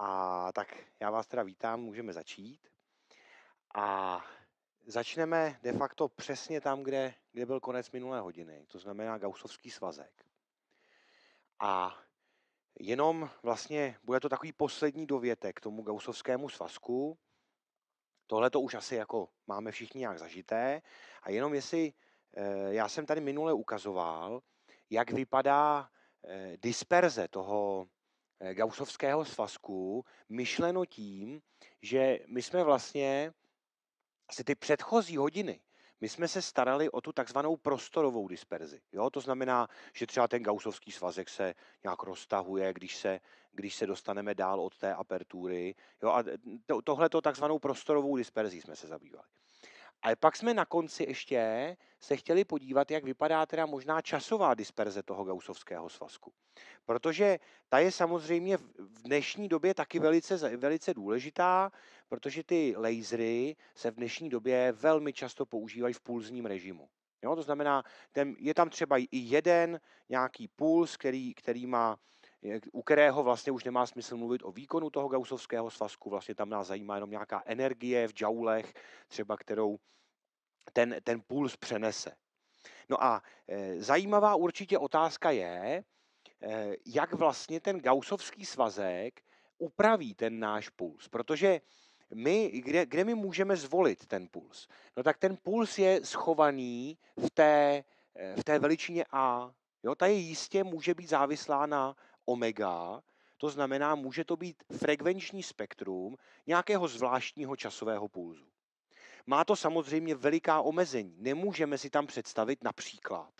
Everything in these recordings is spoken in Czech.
A tak já vás teda vítám, můžeme začít. A začneme de facto přesně tam, kde, kde byl konec minulé hodiny, to znamená Gaussovský svazek. A jenom vlastně bude to takový poslední dovětek k tomu Gaussovskému svazku. Tohle to už asi jako máme všichni nějak zažité. A jenom jestli, eh, já jsem tady minule ukazoval, jak vypadá eh, disperze toho, Eh, Gausovského svazku, myšleno tím, že my jsme vlastně asi ty předchozí hodiny, my jsme se starali o tu takzvanou prostorovou disperzi. Jo? To znamená, že třeba ten gausovský svazek se nějak roztahuje, když se, když se dostaneme dál od té apertury. Jo? A to, tohle to takzvanou prostorovou disperzí jsme se zabývali. Ale pak jsme na konci ještě se chtěli podívat, jak vypadá teda možná časová disperze toho gausovského svazku. Protože ta je samozřejmě v dnešní době taky velice, velice důležitá, protože ty lasery se v dnešní době velmi často používají v pulzním režimu. Jo, to znamená, ten, je tam třeba i jeden nějaký puls, který, který má u kterého vlastně už nemá smysl mluvit o výkonu toho gausovského svazku, vlastně tam nás zajímá jenom nějaká energie v džaulech, třeba kterou ten, ten puls přenese. No a eh, zajímavá určitě otázka je, eh, jak vlastně ten gausovský svazek upraví ten náš puls, protože my, kde, kde my můžeme zvolit ten puls? No tak ten puls je schovaný v té, eh, v té veličině A. Jo, ta je jistě může být závislá na omega, to znamená, může to být frekvenční spektrum nějakého zvláštního časového pulzu. Má to samozřejmě veliká omezení. Nemůžeme si tam představit například,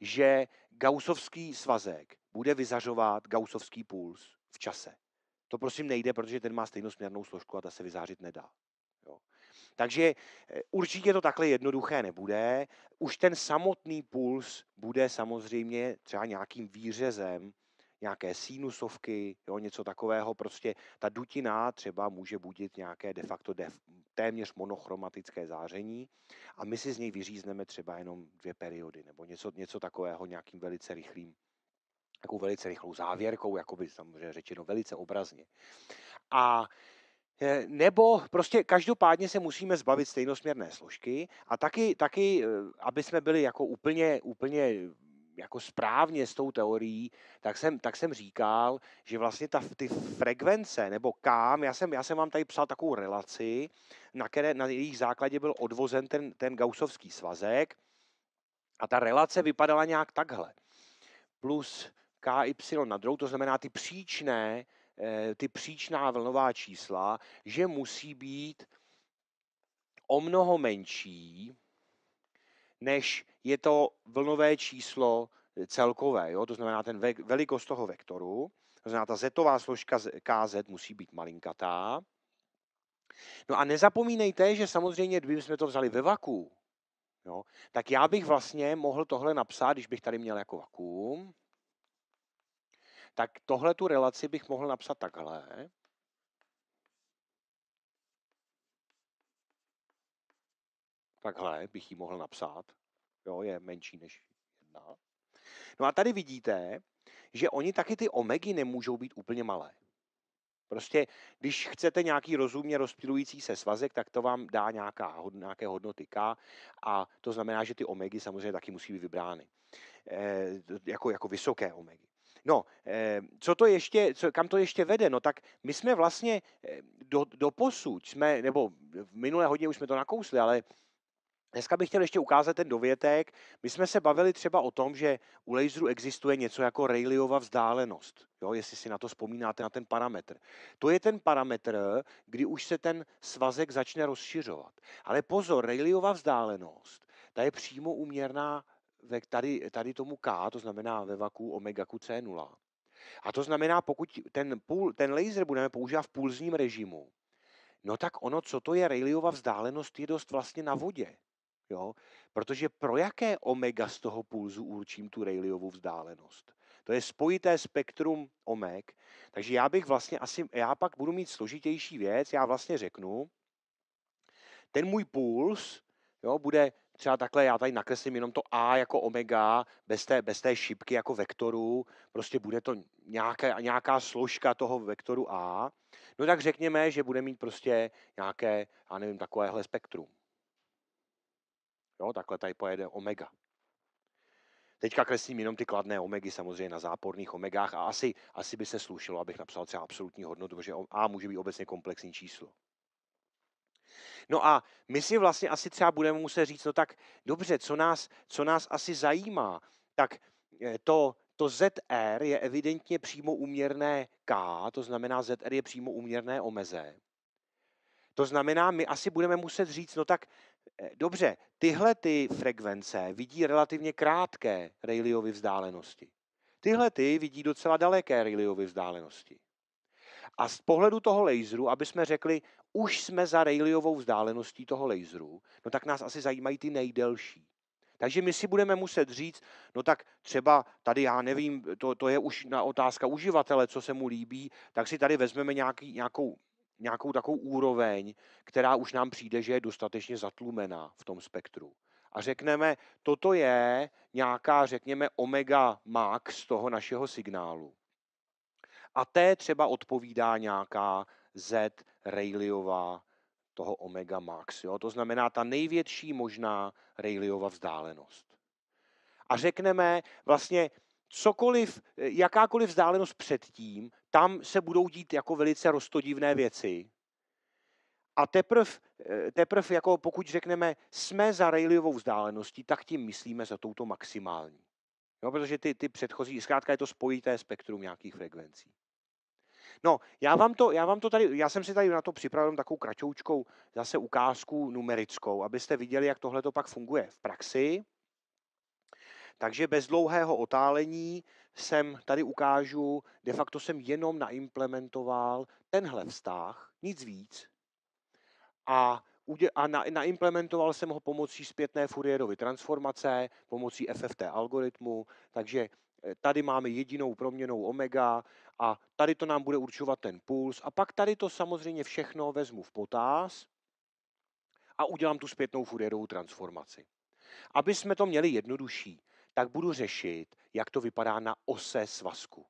že gausovský svazek bude vyzařovat gausovský puls v čase. To prosím nejde, protože ten má směrnou složku a ta se vyzářit nedá. Jo. Takže eh, určitě to takhle jednoduché nebude. Už ten samotný puls bude samozřejmě třeba nějakým výřezem nějaké sinusovky, jo, něco takového. Prostě ta dutina třeba může budit nějaké de facto def, téměř monochromatické záření a my si z něj vyřízneme třeba jenom dvě periody nebo něco, něco takového nějakým velice rychlým takovou velice rychlou závěrkou, jako by samozřejmě řečeno velice obrazně. A e, nebo prostě každopádně se musíme zbavit stejnosměrné složky a taky, taky e, aby jsme byli jako úplně, úplně jako správně s tou teorií, tak jsem, tak jsem říkal, že vlastně ta, ty frekvence nebo kam, já jsem, já jsem vám tady psal takovou relaci, na, které, na jejich základě byl odvozen ten, ten gausovský svazek a ta relace vypadala nějak takhle. Plus KY na druhou, to znamená ty příčné, eh, ty příčná vlnová čísla, že musí být o mnoho menší než je to vlnové číslo eh, celkové, jo? to znamená ten ve- velikost toho vektoru, to znamená ta zetová složka KZ musí být malinkatá. No a nezapomínejte, že samozřejmě, kdybychom to vzali ve vaku, jo, tak já bych vlastně mohl tohle napsat, když bych tady měl jako vakuum, tak tohle tu relaci bych mohl napsat takhle. Takhle bych ji mohl napsat jo, je menší než jedna. No a tady vidíte, že oni taky ty omegy nemůžou být úplně malé. Prostě, když chcete nějaký rozumně rozptilující se svazek, tak to vám dá nějaká, nějaké hodnoty K a to znamená, že ty omegy samozřejmě taky musí být vybrány. E, jako, jako vysoké omegy. No, e, co to ještě, co, kam to ještě vede? No tak my jsme vlastně eh, do, do posud, jsme, nebo v minulé hodině už jsme to nakousli, ale Dneska bych chtěl ještě ukázat ten dovětek. My jsme se bavili třeba o tom, že u laseru existuje něco jako Rayleighova vzdálenost, jo, jestli si na to vzpomínáte, na ten parametr. To je ten parametr, kdy už se ten svazek začne rozšiřovat. Ale pozor, Rayleighova vzdálenost, ta je přímo uměrná tady, tady tomu K, to znamená ve vaku omega QC0. A to znamená, pokud ten, půl, ten laser budeme používat v pulzním režimu, no tak ono, co to je Rayleighova vzdálenost, je dost vlastně na vodě. Jo? Protože pro jaké omega z toho pulzu určím tu Rayleighovou vzdálenost? To je spojité spektrum omek, takže já bych vlastně asi, já pak budu mít složitější věc, já vlastně řeknu, ten můj puls, jo, bude třeba takhle, já tady nakreslím jenom to A jako omega, bez té, bez té šipky jako vektoru, prostě bude to nějaká, nějaká složka toho vektoru A, no tak řekněme, že bude mít prostě nějaké, já nevím, takovéhle spektrum. Jo, takhle tady pojede omega. Teďka kreslím jenom ty kladné omegy samozřejmě na záporných omegách a asi, asi by se slušilo, abych napsal třeba absolutní hodnotu, protože A může být obecně komplexní číslo. No a my si vlastně asi třeba budeme muset říct, no tak dobře, co nás, co nás asi zajímá, tak eh, to, to ZR je evidentně přímo uměrné K, to znamená ZR je přímo uměrné omeze. To znamená, my asi budeme muset říct, no tak Eh, dobře, tyhle ty frekvence vidí relativně krátké Rayleighovy vzdálenosti. Tyhle ty vidí docela daleké Rayleighovy vzdálenosti. A z pohledu toho laseru, aby jsme řekli, už jsme za Rayleighovou vzdáleností toho laseru, no tak nás asi zajímají ty nejdelší. Takže my si budeme muset říct, no tak třeba tady, já nevím, to, to je už na otázka uživatele, co se mu líbí, tak si tady vezmeme nějaký, nějakou nějakou takovou úroveň, která už nám přijde, že je dostatečně zatlumená v tom spektru. A řekneme, toto je nějaká, řekněme, omega max toho našeho signálu. A té třeba odpovídá nějaká Z Rayleighova toho omega max. Jo? To znamená ta největší možná Rayleighova vzdálenost. A řekneme, vlastně cokoliv, eh, jakákoliv vzdálenost předtím, tam se budou dít jako velice rostodivné věci. A teprv, eh, teprv jako pokud řekneme, jsme za railovou vzdáleností, tak tím myslíme za touto maximální. No, protože ty, ty předchozí, zkrátka je to spojité spektrum nějakých frekvencí. No, já vám, to, já vám to tady, já jsem si tady na to připravil takovou kraťoučkou zase ukázku numerickou, abyste viděli, jak tohle to pak funguje v praxi. Takže bez dlouhého otálení jsem tady ukážu, de facto jsem jenom naimplementoval tenhle vztah, nic víc. A, a na, naimplementoval jsem ho pomocí zpětné Fourierovy transformace, pomocí FFT algoritmu, takže eh, tady máme jedinou proměnou omega a tady to nám bude určovat ten puls a pak tady to samozřejmě všechno vezmu v potaz a udělám tu zpětnou Fourierovou transformaci. Aby jsme to měli jednodušší, tak budu řešit, jak to vypadá na ose svazku.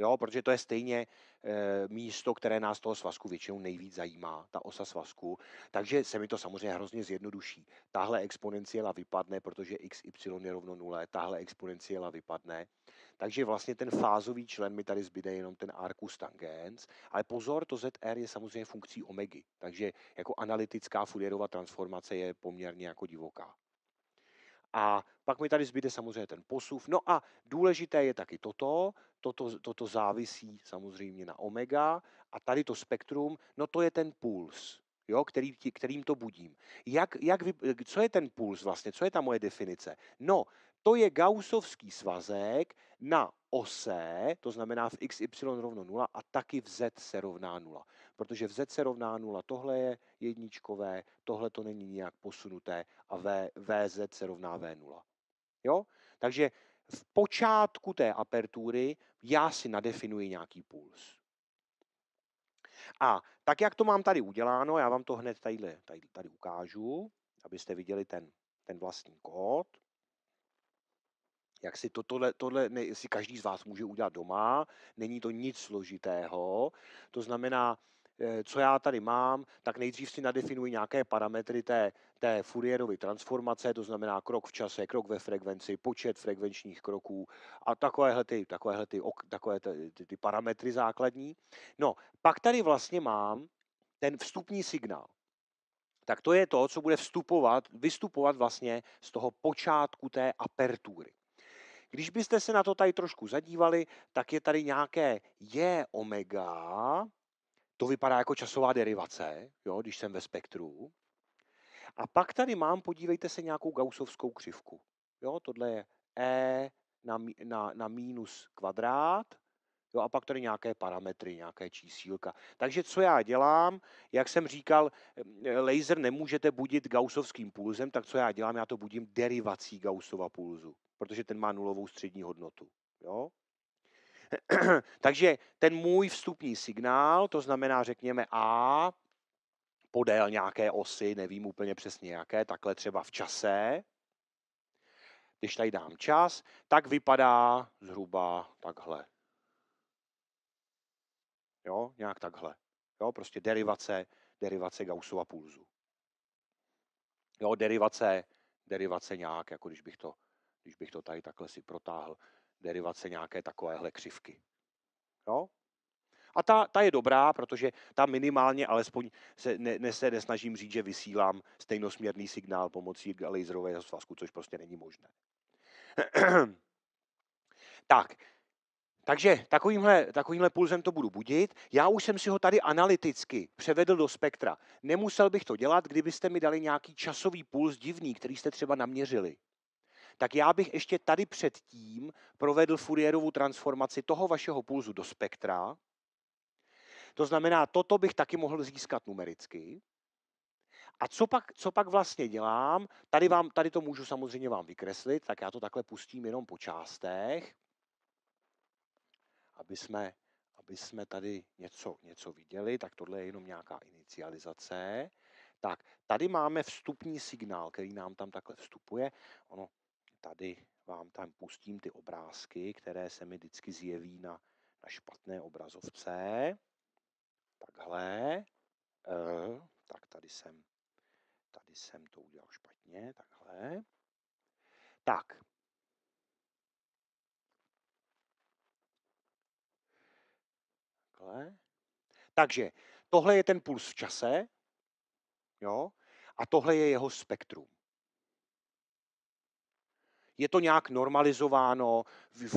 Jo, protože to je stejně e, místo, které nás toho svazku většinou nejvíc zajímá, ta osa svazku. Takže se mi to samozřejmě hrozně zjednoduší. Tahle exponenciela vypadne, protože x, y je rovno nule, tahle exponenciela vypadne. Takže vlastně ten fázový člen mi tady zbyde jenom ten arcus tangens. Ale pozor, to ZR je samozřejmě funkcí omegy. Takže jako analytická Fourierova transformace je poměrně jako divoká. A pak mi tady zbyde samozřejmě ten posuv. No a důležité je taky toto, toto, toto závisí samozřejmě na omega a tady to spektrum, no to je ten puls, jo, který, kterým to budím. Jak, jak vy, co je ten puls vlastně, co je ta moje definice? No, to je gausovský svazek na ose, to znamená v x, y rovno 0 a taky v z se rovná 0 protože v Z se rovná 0, tohle je jedničkové, tohle to není nijak posunuté a v, VZ se rovná hm. V0. Jo? Takže v počátku té apertury já si nadefinuji nějaký puls. A tak, jak to mám tady uděláno, já vám to hned tady, tady, tady ukážu, abyste viděli ten, ten vlastní kód. Jak si to, tohle, tohle ne, si každý z vás může udělat doma, není to nic složitého. To znamená, Eh, co já tady mám, tak nejdřív si nadefinuji nějaké parametry té, té Fourierovy transformace, to znamená krok v čase, krok ve frekvenci, počet frekvenčních kroků a takovéhle ty, takovéhle ty, takové ty, ty, ty parametry základní. No, pak tady vlastně mám ten vstupní signál tak to je to, co bude vstupovat, vystupovat vlastně z toho počátku té apertury. Když byste se na to tady trošku zadívali, tak je tady nějaké J omega, to vypadá jako časová derivace, jo, když jsem ve spektru. A pak tady mám, podívejte se, nějakou gausovskou křivku. Jo, tohle je E na, na, na minus kvadrát, Jo, a pak tady nějaké parametry, nějaké čísílka. Takže co já dělám, jak jsem říkal, laser nemůžete budit gausovským pulzem, tak co já dělám, já to budím derivací gausova pulzu, protože ten má nulovou střední hodnotu. Jo? Takže ten můj vstupní signál, to znamená řekněme A, podél nějaké osy, nevím úplně přesně jaké, takhle třeba v čase, když tady dám čas, tak vypadá zhruba takhle. Jo, nějak takhle. Jo, prostě derivace, derivace Gaussova pulzu. Jo, derivace, derivace nějak, jako když bych to, když bych to tady takhle si protáhl derivace nějaké takovéhle křivky. Jo? A ta, ta je dobrá, protože ta minimálně, alespoň se, ne, ne, se nesnažím říct, že vysílám stejnosměrný signál pomocí laserového svazku, což prostě není možné. tak, takže takovýmhle, takovýmhle pulzem to budu budit. Já už jsem si ho tady analyticky převedl do spektra. Nemusel bych to dělat, kdybyste mi dali nějaký časový puls divný, který jste třeba naměřili tak já bych ještě tady předtím provedl Fourierovu transformaci toho vašeho pulzu do spektra. To znamená, toto bych taky mohl získat numericky. A co pak, co pak vlastně dělám? Tady, vám, tady to můžu samozřejmě vám vykreslit, tak já to takhle pustím jenom po částech, aby jsme, aby jsme tady něco, něco viděli, tak tohle je jenom nějaká inicializace. Tak, tady máme vstupní signál, který nám tam takhle vstupuje. Ono tady vám tam pustím ty obrázky, které se mi vždycky zjeví na, na špatné obrazovce. Takhle. E, tak tady jsem, tady jsem to udělal špatně, takhle. Tak. Takhle. Takže tohle je ten puls v čase, jo, a tohle je jeho spektrum je to nějak normalizováno,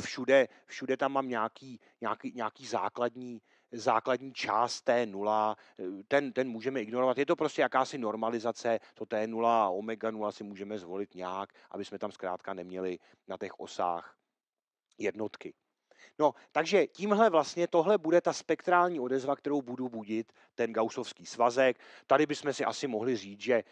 všude, všude tam mám nějaký, nějaký, nějaký základní, základní část T0, eh, ten, ten můžeme ignorovat. Je to prostě jakási normalizace, to T0 a omega 0 si můžeme zvolit nějak, aby jsme tam zkrátka neměli na těch osách jednotky. No, takže tímhle vlastně tohle bude ta spektrální odezva, kterou budu budit ten gausovský svazek. Tady bychom si asi mohli říct, že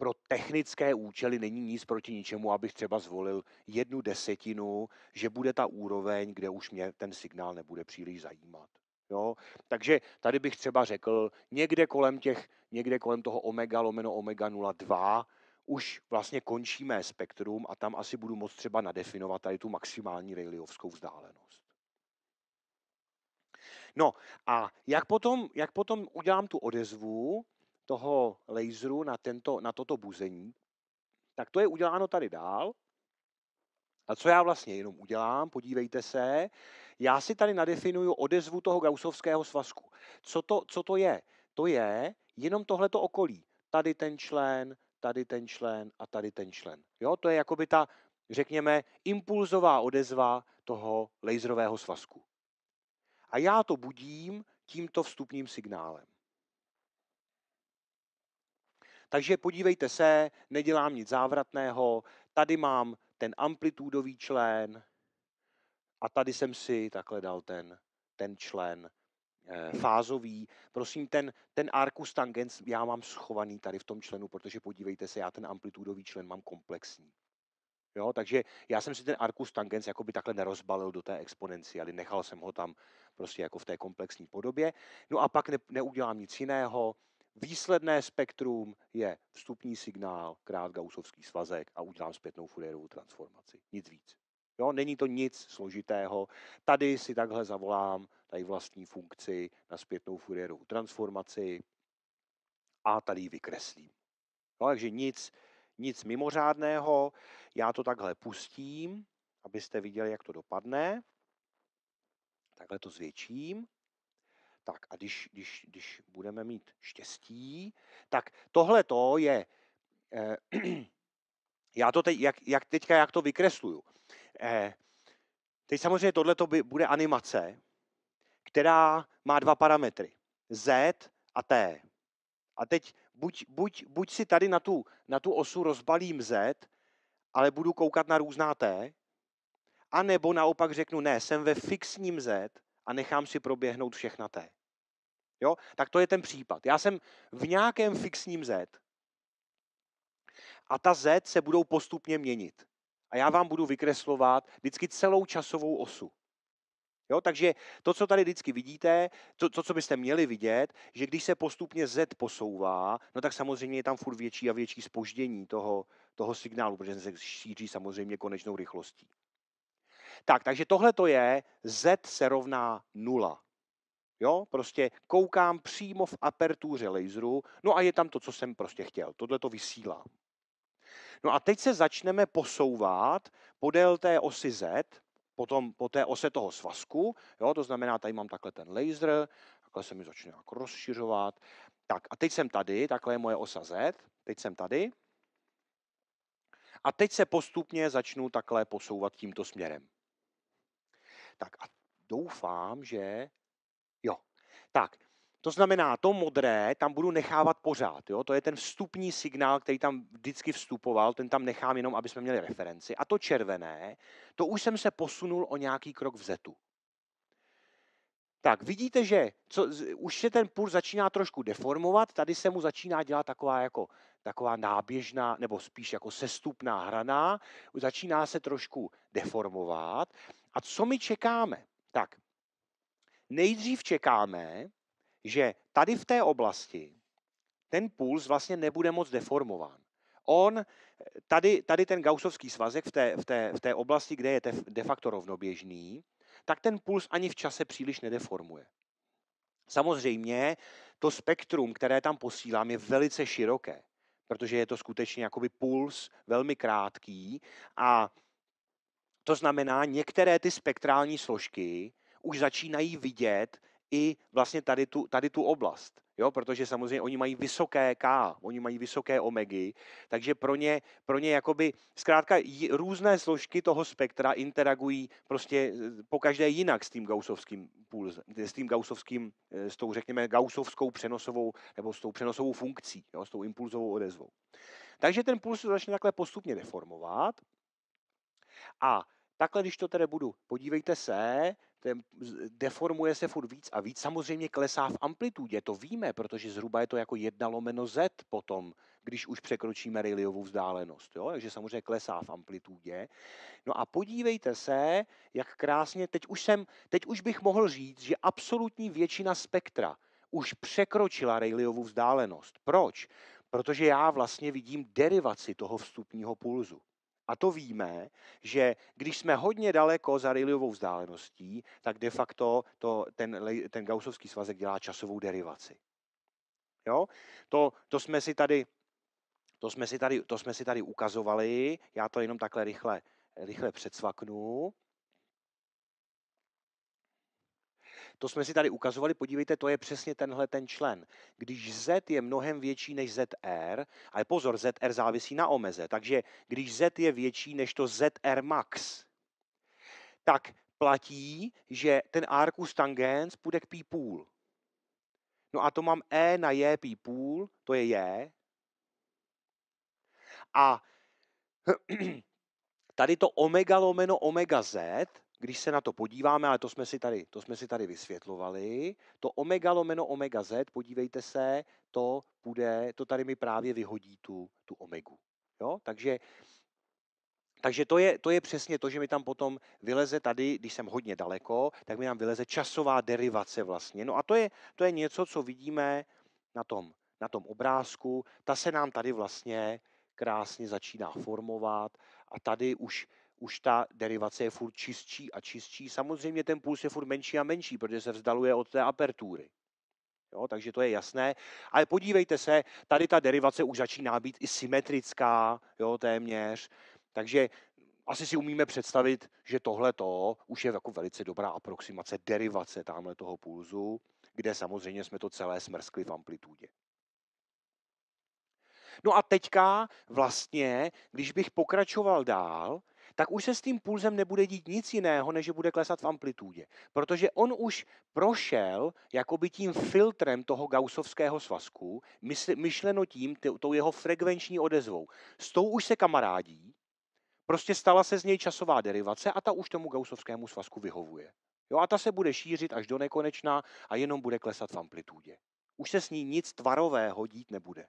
pro technické účely není nic proti ničemu, abych třeba zvolil jednu desetinu, že bude ta úroveň, kde už mě ten signál nebude příliš zajímat. Jo? Takže tady bych třeba řekl, někde kolem, těch, někde kolem toho omega lomeno omega 0,2 už vlastně končíme spektrum a tam asi budu moct třeba nadefinovat tady tu maximální Rayleighovskou vzdálenost. No a jak potom, jak potom udělám tu odezvu, toho laseru na, tento, na toto buzení, tak to je uděláno tady dál. A co já vlastně jenom udělám, podívejte se, já si tady nadefinuju odezvu toho gausovského svazku. Co to, co to je? To je jenom tohleto okolí. Tady ten člen, tady ten člen a tady ten člen. Jo, to je jakoby ta, řekněme, impulzová odezva toho laserového svazku. A já to budím tímto vstupním signálem. Takže podívejte se, nedělám nic závratného, tady mám ten amplitudový člen a tady jsem si takhle dal ten, ten člen e, fázový. Prosím, ten, ten arcus tangens já mám schovaný tady v tom členu, protože podívejte se, já ten amplitudový člen mám komplexní. Jo, takže já jsem si ten arcus tangens jakoby takhle nerozbalil do té exponenciály, nechal jsem ho tam prostě jako v té komplexní podobě. No a pak ne, neudělám nic jiného, Výsledné spektrum je vstupní signál krát gausovský svazek a udělám zpětnou Fourierovou transformaci. Nic víc. Jo, není to nic složitého. Tady si takhle zavolám tady vlastní funkci na zpětnou Fourierovou transformaci a tady ji vykreslím. No, takže nic, nic mimořádného. Já to takhle pustím, abyste viděli, jak to dopadne. Takhle to zvětším. Tak a když, když, když budeme mít štěstí, tak tohle to je, eh, já to teď, jak, jak teďka jak to vykresluju. Eh, teď samozřejmě tohle to bude animace, která má dva parametry. Z a T. A teď buď, buď, buď si tady na tu, na tu osu rozbalím Z, ale budu koukat na různá T, anebo naopak řeknu, ne, jsem ve fixním Z a nechám si proběhnout všechna té. Jo? Tak to je ten případ. Já jsem v nějakém fixním Z a ta Z se budou postupně měnit. A já vám budu vykreslovat vždycky celou časovou osu. Jo, takže to, co tady vždycky vidíte, to, to, co byste měli vidět, že když se postupně Z posouvá, no tak samozřejmě je tam furt větší a větší spoždění toho, toho signálu, protože se šíří samozřejmě konečnou rychlostí. Tak, takže tohle to je z se rovná nula. Jo, prostě koukám přímo v apertuře laseru, no a je tam to, co jsem prostě chtěl. Tohle to vysílám. No a teď se začneme posouvat podél té osy Z, potom po té ose toho svazku, jo, to znamená, tady mám takhle ten laser, takhle se mi začne jako rozšiřovat. Tak a teď jsem tady, takhle je moje osa Z, teď jsem tady. A teď se postupně začnu takhle posouvat tímto směrem. Tak a doufám, že jo. Tak, to znamená, to modré tam budu nechávat pořád. Jo? To je ten vstupní signál, který tam vždycky vstupoval, ten tam nechám jenom, aby jsme měli referenci. A to červené, to už jsem se posunul o nějaký krok vzetu. Tak, vidíte, že co, už se ten pur začíná trošku deformovat, tady se mu začíná dělat taková jako taková náběžná, nebo spíš jako sestupná hraná, začíná se trošku deformovat a co my čekáme? Tak, nejdřív čekáme, že tady v té oblasti ten puls vlastně nebude moc deformován. On, eh, tady, tady ten gausovský svazek v té, v, té, v té oblasti, kde je de facto rovnoběžný, tak ten puls ani v čase příliš nedeformuje. Samozřejmě to spektrum, které tam posílám, je velice široké, protože je to skutečně jakoby puls velmi krátký a to znamená, některé ty spektrální složky už začínají vidět i vlastně tady tu, tady tu oblast. Jo, protože samozřejmě oni mají vysoké K, oni mají vysoké omegy, takže pro ně, pro ně jakoby, zkrátka různé složky toho spektra interagují prostě e, po každé jinak s tím gausovským pulzem, e, s tím gausovským, e, s tou řekněme gausovskou přenosovou nebo s tou přenosovou funkcí, jo, s tou impulzovou odezvou. Takže ten puls se začne takhle postupně deformovat a takhle, když to tedy budu, podívejte se, ten, deformuje se furt víc a víc, samozřejmě klesá v amplitudě, to víme, protože zhruba je to jako jedna lomeno z potom, když už překročíme Rayleighovou vzdálenost, jo? takže samozřejmě klesá v amplitudě. No a podívejte se, jak krásně, teď už, jsem, teď už bych mohl říct, že absolutní většina spektra už překročila Rayleighovou vzdálenost. Proč? Protože já vlastně vidím derivaci toho vstupního pulzu. A to víme, že když jsme hodně daleko za Rayleighovou vzdáleností, tak de facto to, ten, ten Gaussovský svazek dělá časovou derivaci. Jo? To, to jsme si tady to jsme, si tady, to jsme si tady ukazovali, já to jenom takhle rychle, rychle předsvaknu. To jsme si tady ukazovali, podívejte, to je přesně tenhle ten člen. Když Z je mnohem větší než ZR, ale pozor, ZR závisí na omeze, takže když Z je větší než to ZR max, tak platí, že ten arcus tangens půjde k pi půl. No a to mám E na J pi půl, to je J. A tady to omega lomeno omega Z když se na to podíváme, ale to jsme si tady, to jsme si tady vysvětlovali, to omega lomeno omega z, podívejte se, to bude, to tady mi právě vyhodí tu, tu omegu. Jo? Takže, takže to je, to je přesně to, že mi tam potom vyleze tady, když jsem hodně daleko, tak mi tam vyleze časová derivace vlastně. No a to je, to je něco, co vidíme na tom, na tom obrázku. Ta se nám tady vlastně krásně začíná formovat a tady už už ta derivace je furt čistší a čistší. Samozřejmě ten puls je furt menší a menší, protože se vzdaluje od té apertury. Jo, takže to je jasné. Ale podívejte se, tady ta derivace už začíná být i symetrická, jo, téměř. Takže asi si umíme představit, že tohle to už je jako velice dobrá aproximace derivace tamhle toho pulzu, kde samozřejmě jsme to celé smrskli v amplitudě. No a teďka vlastně, když bych pokračoval dál, tak už se s tím pulzem nebude dít nic jiného, než že bude klesat v amplitudě. Protože on už prošel jakoby tím filtrem toho gausovského svazku, myšleno tím, tou jeho frekvenční odezvou. S tou už se kamarádí, prostě stala se z něj časová derivace a ta už tomu gausovskému svazku vyhovuje. Jo, a ta se bude šířit až do nekonečna a jenom bude klesat v amplitudě. Už se s ní nic tvarového dít nebude.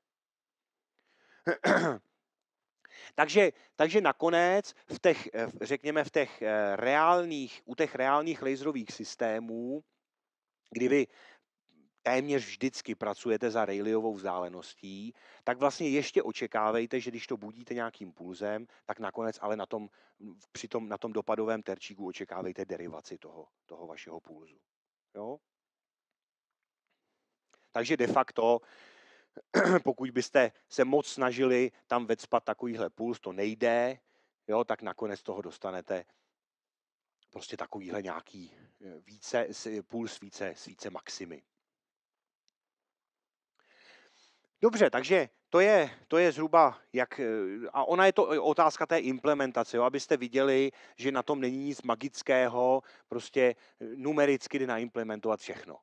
Takže, takže nakonec v těch, eh, řekněme, v těch eh, reálných, u těch reálných laserových systémů, kdy vy téměř vždycky pracujete za Rayleiovou vzdáleností, tak vlastně ještě očekávejte, že když to budíte nějakým pulzem, tak nakonec ale na tom, při tom, na tom dopadovém terčíku očekávejte derivaci toho, toho vašeho pulzu. Jo? Takže de facto pokud byste se moc snažili tam vecpat takovýhle puls, to nejde, jo, tak nakonec toho dostanete prostě takovýhle nějaký eh, více, puls více, více maximy. Dobře, takže to je, to je zhruba jak, eh, a ona je to otázka té implementace, jo, abyste viděli, že na tom není nic magického, prostě eh, numericky jde naimplementovat všechno.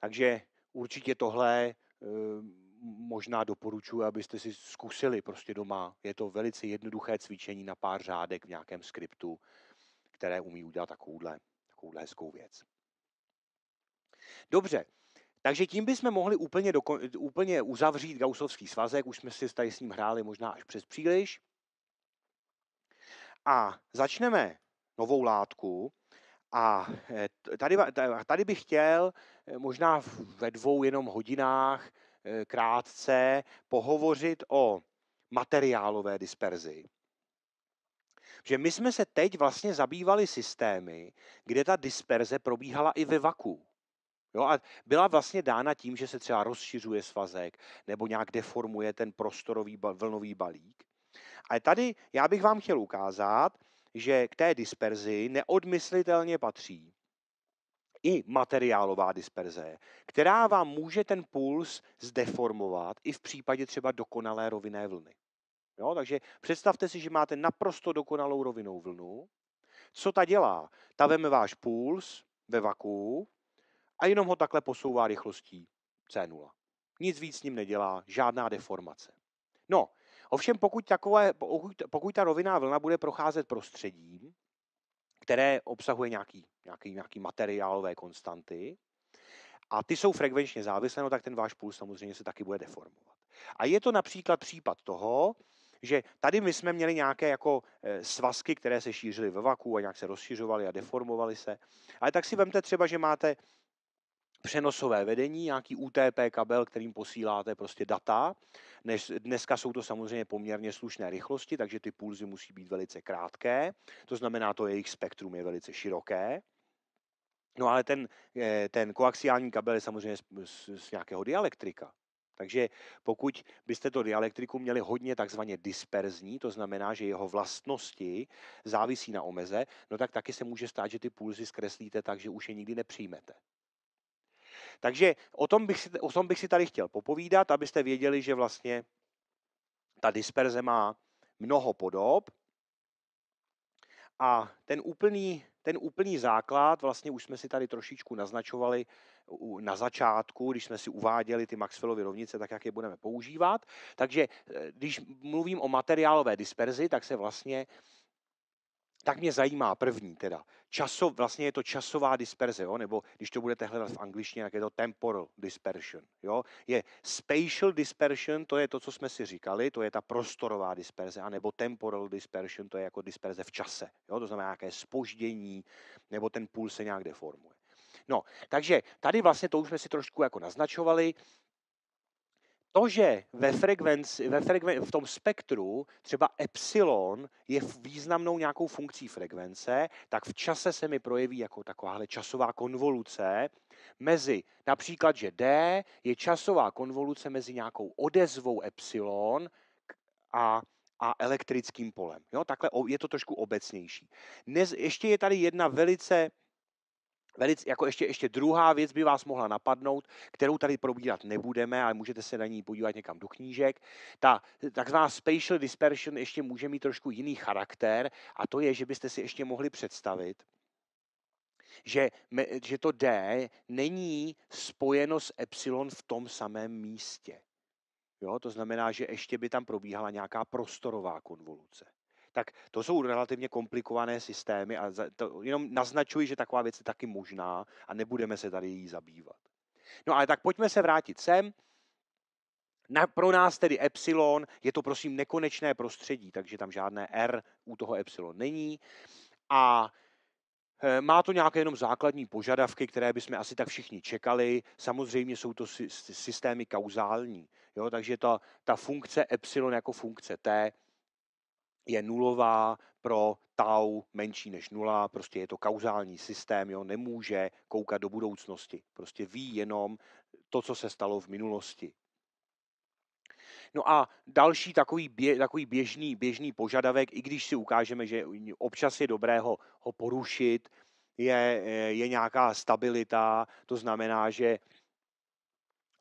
Takže určitě tohle Eh, možná doporučuji, abyste si zkusili prostě doma. Je to velice jednoduché cvičení na pár řádek v nějakém skriptu, které umí udělat takovouhle, takovouhle hezkou věc. Dobře, takže tím bychom mohli úplně, doko, úplně uzavřít Gaussovský svazek, už jsme si tady s ním hráli možná až přes příliš. A začneme novou látku, a eh, tady, tady bych chtěl eh, možná ve dvou jenom hodinách eh, krátce pohovořit o materiálové disperzi. Že my jsme se teď vlastně zabývali systémy, kde ta disperze probíhala i ve vaku. Jo, a byla vlastně dána tím, že se třeba rozšiřuje svazek nebo nějak deformuje ten prostorový vlnový balík. A tady já bych vám chtěl ukázat, že k té disperzi neodmyslitelně patří i materiálová disperze, která vám může ten puls zdeformovat i v případě třeba dokonalé rovinné vlny. Jo, takže představte si, že máte naprosto dokonalou rovinou vlnu. Co ta dělá? Ta veme váš puls ve vaku a jenom ho takhle posouvá rychlostí C0. Nic víc s ním nedělá, žádná deformace. No, Ovšem, pokud, takové, pokud, pokud ta roviná vlna bude procházet prostředím, které obsahuje nějaký, nějaký, nějaký materiálové konstanty, a ty jsou frekvenčně závislé, no tak ten váš puls samozřejmě se taky bude deformovat. A je to například případ toho, že tady my jsme měli nějaké jako eh, svazky, které se šířily ve vaku a nějak se rozšiřovaly a deformovaly se. Ale tak si vemte třeba, že máte přenosové vedení, nějaký UTP kabel, kterým posíláte prostě data. dneska jsou to samozřejmě poměrně slušné rychlosti, takže ty pulzy musí být velice krátké, to znamená, to jejich spektrum je velice široké. No ale ten, eh, ten koaxiální kabel je samozřejmě z, z, z nějakého dialektrika. Takže pokud byste to dialektriku měli hodně takzvaně disperzní, to znamená, že jeho vlastnosti závisí na omeze, no tak taky se může stát, že ty pulzy zkreslíte tak, že už je nikdy nepřijmete. Takže o tom, bych si, o tom bych si tady chtěl popovídat, abyste věděli, že vlastně ta disperze má mnoho podob a ten úplný, ten úplný základ vlastně už jsme si tady trošičku naznačovali na začátku, když jsme si uváděli ty Maxwellovy rovnice, tak jak je budeme používat. Takže eh, když mluvím o materiálové disperzi, tak se vlastně tak mě zajímá první teda. Časo, vlastně je to časová disperze, jo? nebo když to budete hledat v angličtině, tak je to temporal dispersion. Jo? Je spatial dispersion, to je to, co jsme si říkali, to je ta prostorová disperze, anebo temporal dispersion, to je jako disperze v čase. Jo? To znamená nějaké spoždění, nebo ten půl se nějak deformuje. No, takže tady vlastně to už jsme si trošku jako naznačovali to, že ve, frekvenci, ve frekven, v tom spektru třeba epsilon je významnou nějakou funkcí frekvence, tak v čase se mi projeví jako takováhle časová konvoluce mezi například, že D je časová konvoluce mezi nějakou odezvou epsilon a a elektrickým polem. Jo, takhle je to trošku obecnější. Dnes, ještě je tady jedna velice Velice, jako ještě, ještě druhá věc by vás mohla napadnout, kterou tady probírat nebudeme, ale můžete se na ní podívat někam do knížek. Ta takzvaná spatial dispersion ještě může mít trošku jiný charakter a to je, že byste si ještě mohli představit, že, me, že to D není spojeno s epsilon v tom samém místě. Jo, to znamená, že ještě by tam probíhala nějaká prostorová konvoluce tak to jsou relativně komplikované systémy a to jenom naznačuji, že taková věc je taky možná a nebudeme se tady jí zabývat. No ale tak pojďme se vrátit sem. Na, pro nás tedy epsilon je to prosím nekonečné prostředí, takže tam žádné R u toho epsilon není. A eh, má to nějaké jenom základní požadavky, které bychom asi tak všichni čekali. Samozřejmě jsou to systémy kauzální. Jo? Takže ta, ta funkce epsilon jako funkce t je nulová pro tau menší než nula, prostě je to kauzální systém, jo, nemůže koukat do budoucnosti. Prostě ví jenom to, co se stalo v minulosti. No a další takový, bě, takový běžný, běžný požadavek, i když si ukážeme, že občas je dobré ho, ho porušit, je, je nějaká stabilita, to znamená, že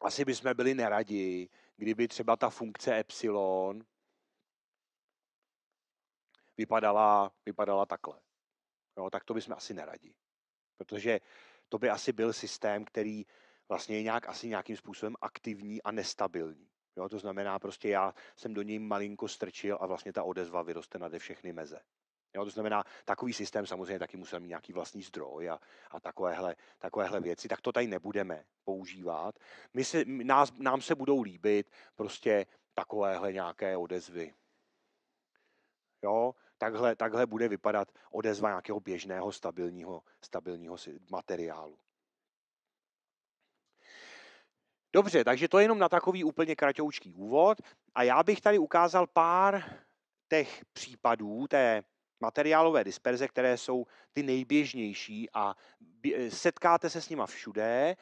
asi bychom byli neradi, kdyby třeba ta funkce epsilon vypadala, vypadala takhle. Jo, tak to bychom asi neradi. Protože to by asi byl systém, který vlastně je nějak, asi nějakým způsobem aktivní a nestabilní. Jo, to znamená, prostě já jsem do něj malinko strčil a vlastně ta odezva vyroste nade všechny meze. Jo, to znamená, takový systém samozřejmě taky musel mít nějaký vlastní zdroj a, a takovéhle, takovéhle věci. Tak to tady nebudeme používat. My se, nás, nám se budou líbit prostě takovéhle nějaké odezvy. Jo, takhle, takhle bude vypadat odezva nějakého běžného stabilního, stabilního materiálu. Dobře, takže to je jenom na takový úplně kratoučký úvod. A já bych tady ukázal pár těch případů té materiálové disperze, které jsou ty nejběžnější a setkáte se s nima všude.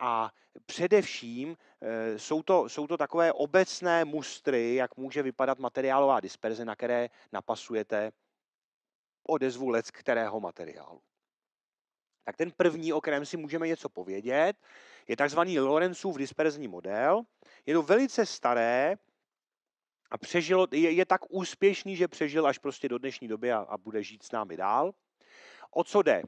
A především eh, jsou to, jsou to takové obecné mustry, jak může vypadat materiálová disperze, na které napasujete odezvu lec kterého materiálu. Tak ten první, o kterém si můžeme něco povědět, je takzvaný Lorenzův disperzní model. Je to velice staré a přežilo, je, je tak úspěšný, že přežil až prostě do dnešní doby a, a bude žít s námi dál. O co jde?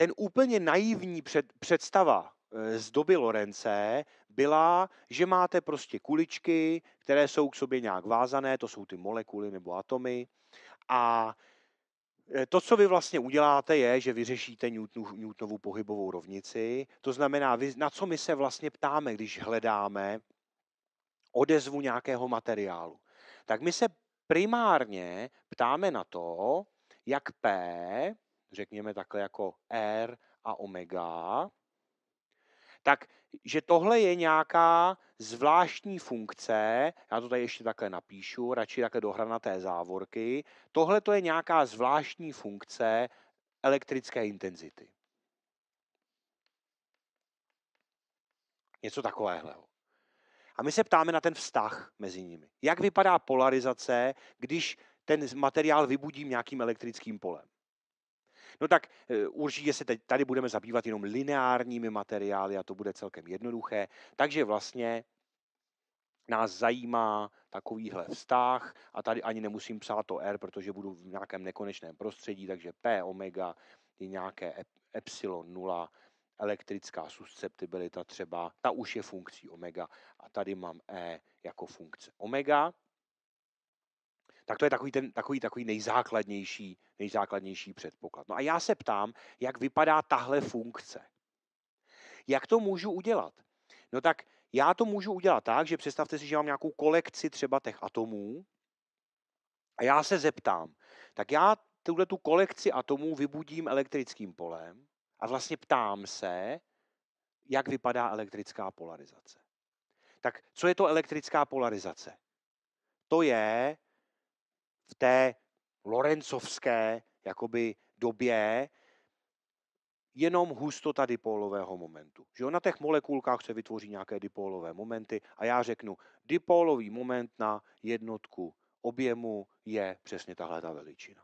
ten úplně naivní před, představa eh, z doby Lorence byla, že máte prostě kuličky, které jsou k sobě nějak vázané, to jsou ty molekuly nebo atomy. A eh, to, co vy vlastně uděláte, je, že vyřešíte Newtonovu pohybovou rovnici. To znamená, vy, na co my se vlastně ptáme, když hledáme odezvu nějakého materiálu. Tak my se primárně ptáme na to, jak P řekněme takhle jako R a omega, tak že tohle je nějaká zvláštní funkce, já to tady ještě takhle napíšu, radši takhle do hranaté závorky, tohle to je nějaká zvláštní funkce elektrické intenzity. Něco takového. A my se ptáme na ten vztah mezi nimi. Jak vypadá polarizace, když ten materiál vybudím nějakým elektrickým polem? No tak eh, určitě se teď tady budeme zabývat jenom lineárními materiály a to bude celkem jednoduché. Takže vlastně nás zajímá takovýhle vztah a tady ani nemusím psát to R, protože budu v nějakém nekonečném prostředí, takže P omega je nějaké epsilon 0 elektrická susceptibilita třeba, ta už je funkcí omega a tady mám E jako funkce omega. Tak to je takový, ten, takový, takový nejzákladnější, nejzákladnější předpoklad. No a já se ptám, jak vypadá tahle funkce. Jak to můžu udělat? No tak já to můžu udělat tak, že představte si, že mám nějakou kolekci třeba těch atomů a já se zeptám, tak já tuhle tu kolekci atomů vybudím elektrickým polem a vlastně ptám se, jak vypadá elektrická polarizace. Tak co je to elektrická polarizace? To je v té lorencovské jakoby době jenom hustota dipólového momentu. Že Na těch molekulkách se vytvoří nějaké dipólové momenty a já řeknu, dipólový moment na jednotku objemu je přesně tahle ta veličina.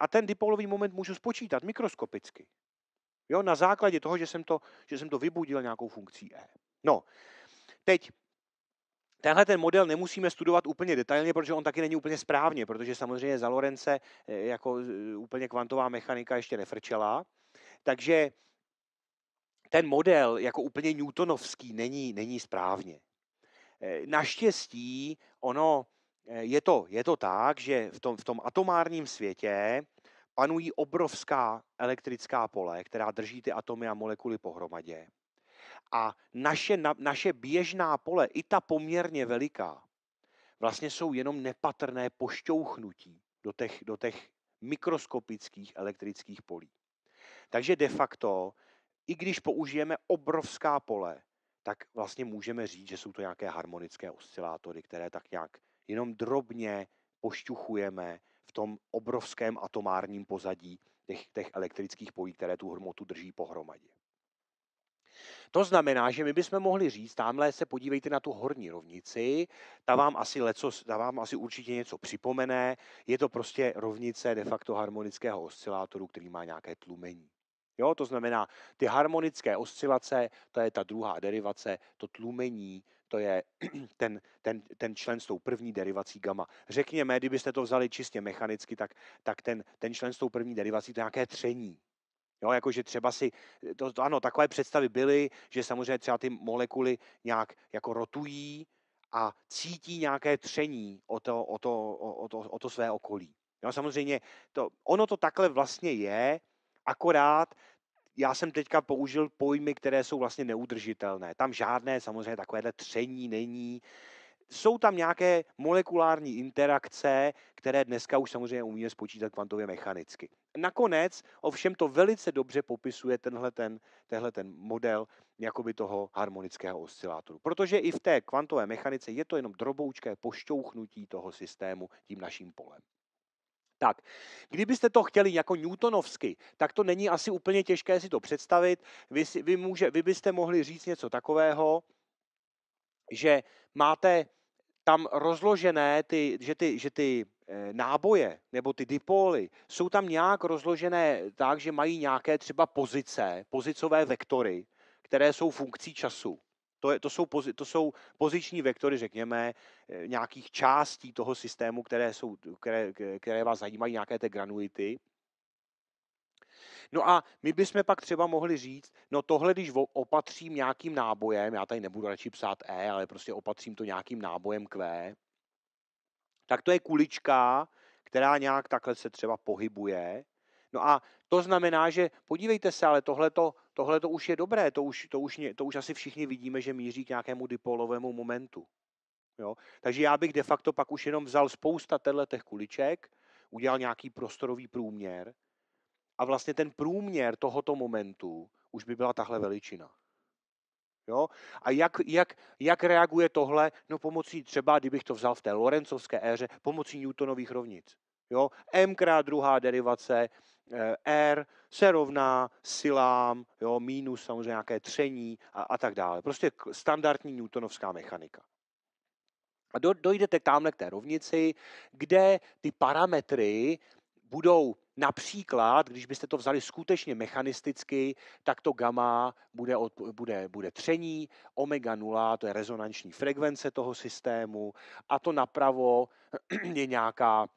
A ten dipólový moment můžu spočítat mikroskopicky. Jo? Na základě toho, že jsem, to, že jsem to vybudil nějakou funkcí E. No, teď Tenhle ten model nemusíme studovat úplně detailně, protože on taky není úplně správně, protože samozřejmě za Lorence eh, jako eh, úplně kvantová mechanika ještě nefrčela. Takže ten model jako úplně newtonovský není, není správně. Eh, naštěstí ono, je to, je to tak, že v tom, v tom atomárním světě panují obrovská elektrická pole, která drží ty atomy a molekuly pohromadě. A naše, na, naše běžná pole, i ta poměrně veliká, vlastně jsou jenom nepatrné pošťouchnutí do těch, do těch mikroskopických elektrických polí. Takže de facto, i když použijeme obrovská pole, tak vlastně můžeme říct, že jsou to nějaké harmonické oscilátory, které tak nějak jenom drobně pošťuchujeme v tom obrovském atomárním pozadí těch, těch elektrických polí, které tu hmotu drží pohromadě. To znamená, že my bychom mohli říct, tamhle se podívejte na tu horní rovnici, ta vám asi, leco, ta vám asi určitě něco připomene, je to prostě rovnice de facto harmonického oscilátoru, který má nějaké tlumení. Jo, to znamená, ty harmonické oscilace, to je ta druhá derivace, to tlumení, to je ten, ten, ten člen s tou první derivací gamma. Řekněme, kdybyste to vzali čistě mechanicky, tak, tak ten, ten člen s tou první derivací to je nějaké tření. Jo, jakože třeba si, eh, to, to, ano, takové představy byly, že samozřejmě třeba ty molekuly nějak jako rotují a cítí nějaké tření o to, o to, o, to, o to své okolí. Jo, samozřejmě to, ono to takhle vlastně je, akorát já jsem teďka použil pojmy, které jsou vlastně neudržitelné. Tam žádné samozřejmě takovéhle tření není jsou tam nějaké molekulární interakce, které dneska už samozřejmě umíme spočítat kvantově mechanicky. Nakonec ovšem to velice dobře popisuje tenhle ten, tenhle ten model jakoby toho harmonického oscilátoru. Protože i v té kvantové mechanice je to jenom droboučké pošťouchnutí toho systému tím naším polem. Tak, kdybyste to chtěli jako newtonovsky, tak to není asi úplně těžké si to představit. Vy, si, vy, může, vy byste mohli říct něco takového, že máte tam rozložené, ty, že, ty, že ty eh, náboje nebo ty dipóly jsou tam nějak rozložené tak, že mají nějaké třeba pozice, pozicové vektory, které jsou funkcí času. To, je, to, jsou, pozi, to jsou poziční vektory, řekněme, eh, nějakých částí toho systému, které, jsou, které, které vás zajímají, nějaké té granuity. No a my bychom pak třeba mohli říct, no tohle, když opatřím nějakým nábojem, já tady nebudu radši psát E, ale prostě opatřím to nějakým nábojem Q, tak to je kulička, která nějak takhle se třeba pohybuje. No a to znamená, že podívejte se, ale tohle to už je dobré, to už, to, už, to už asi všichni vidíme, že míří k nějakému dipolovému momentu. Jo? Takže já bych de facto pak už jenom vzal spousta těchto kuliček, udělal nějaký prostorový průměr a vlastně ten průměr tohoto momentu už by byla tahle veličina. Jo? A jak, jak, jak reaguje tohle? No pomocí třeba, kdybych to vzal v té Lorencovské éře, pomocí Newtonových rovnic. Jo? M krát druhá derivace eh, R se rovná silám, jo, mínus samozřejmě nějaké tření a, a tak dále. Prostě standardní Newtonovská mechanika. A do, dojdete tamhle k té rovnici, kde ty parametry budou například, když byste to vzali skutečně mechanisticky, tak to gamma bude, od, bude, bude tření, omega 0, to je rezonanční frekvence toho systému, a to napravo je nějaká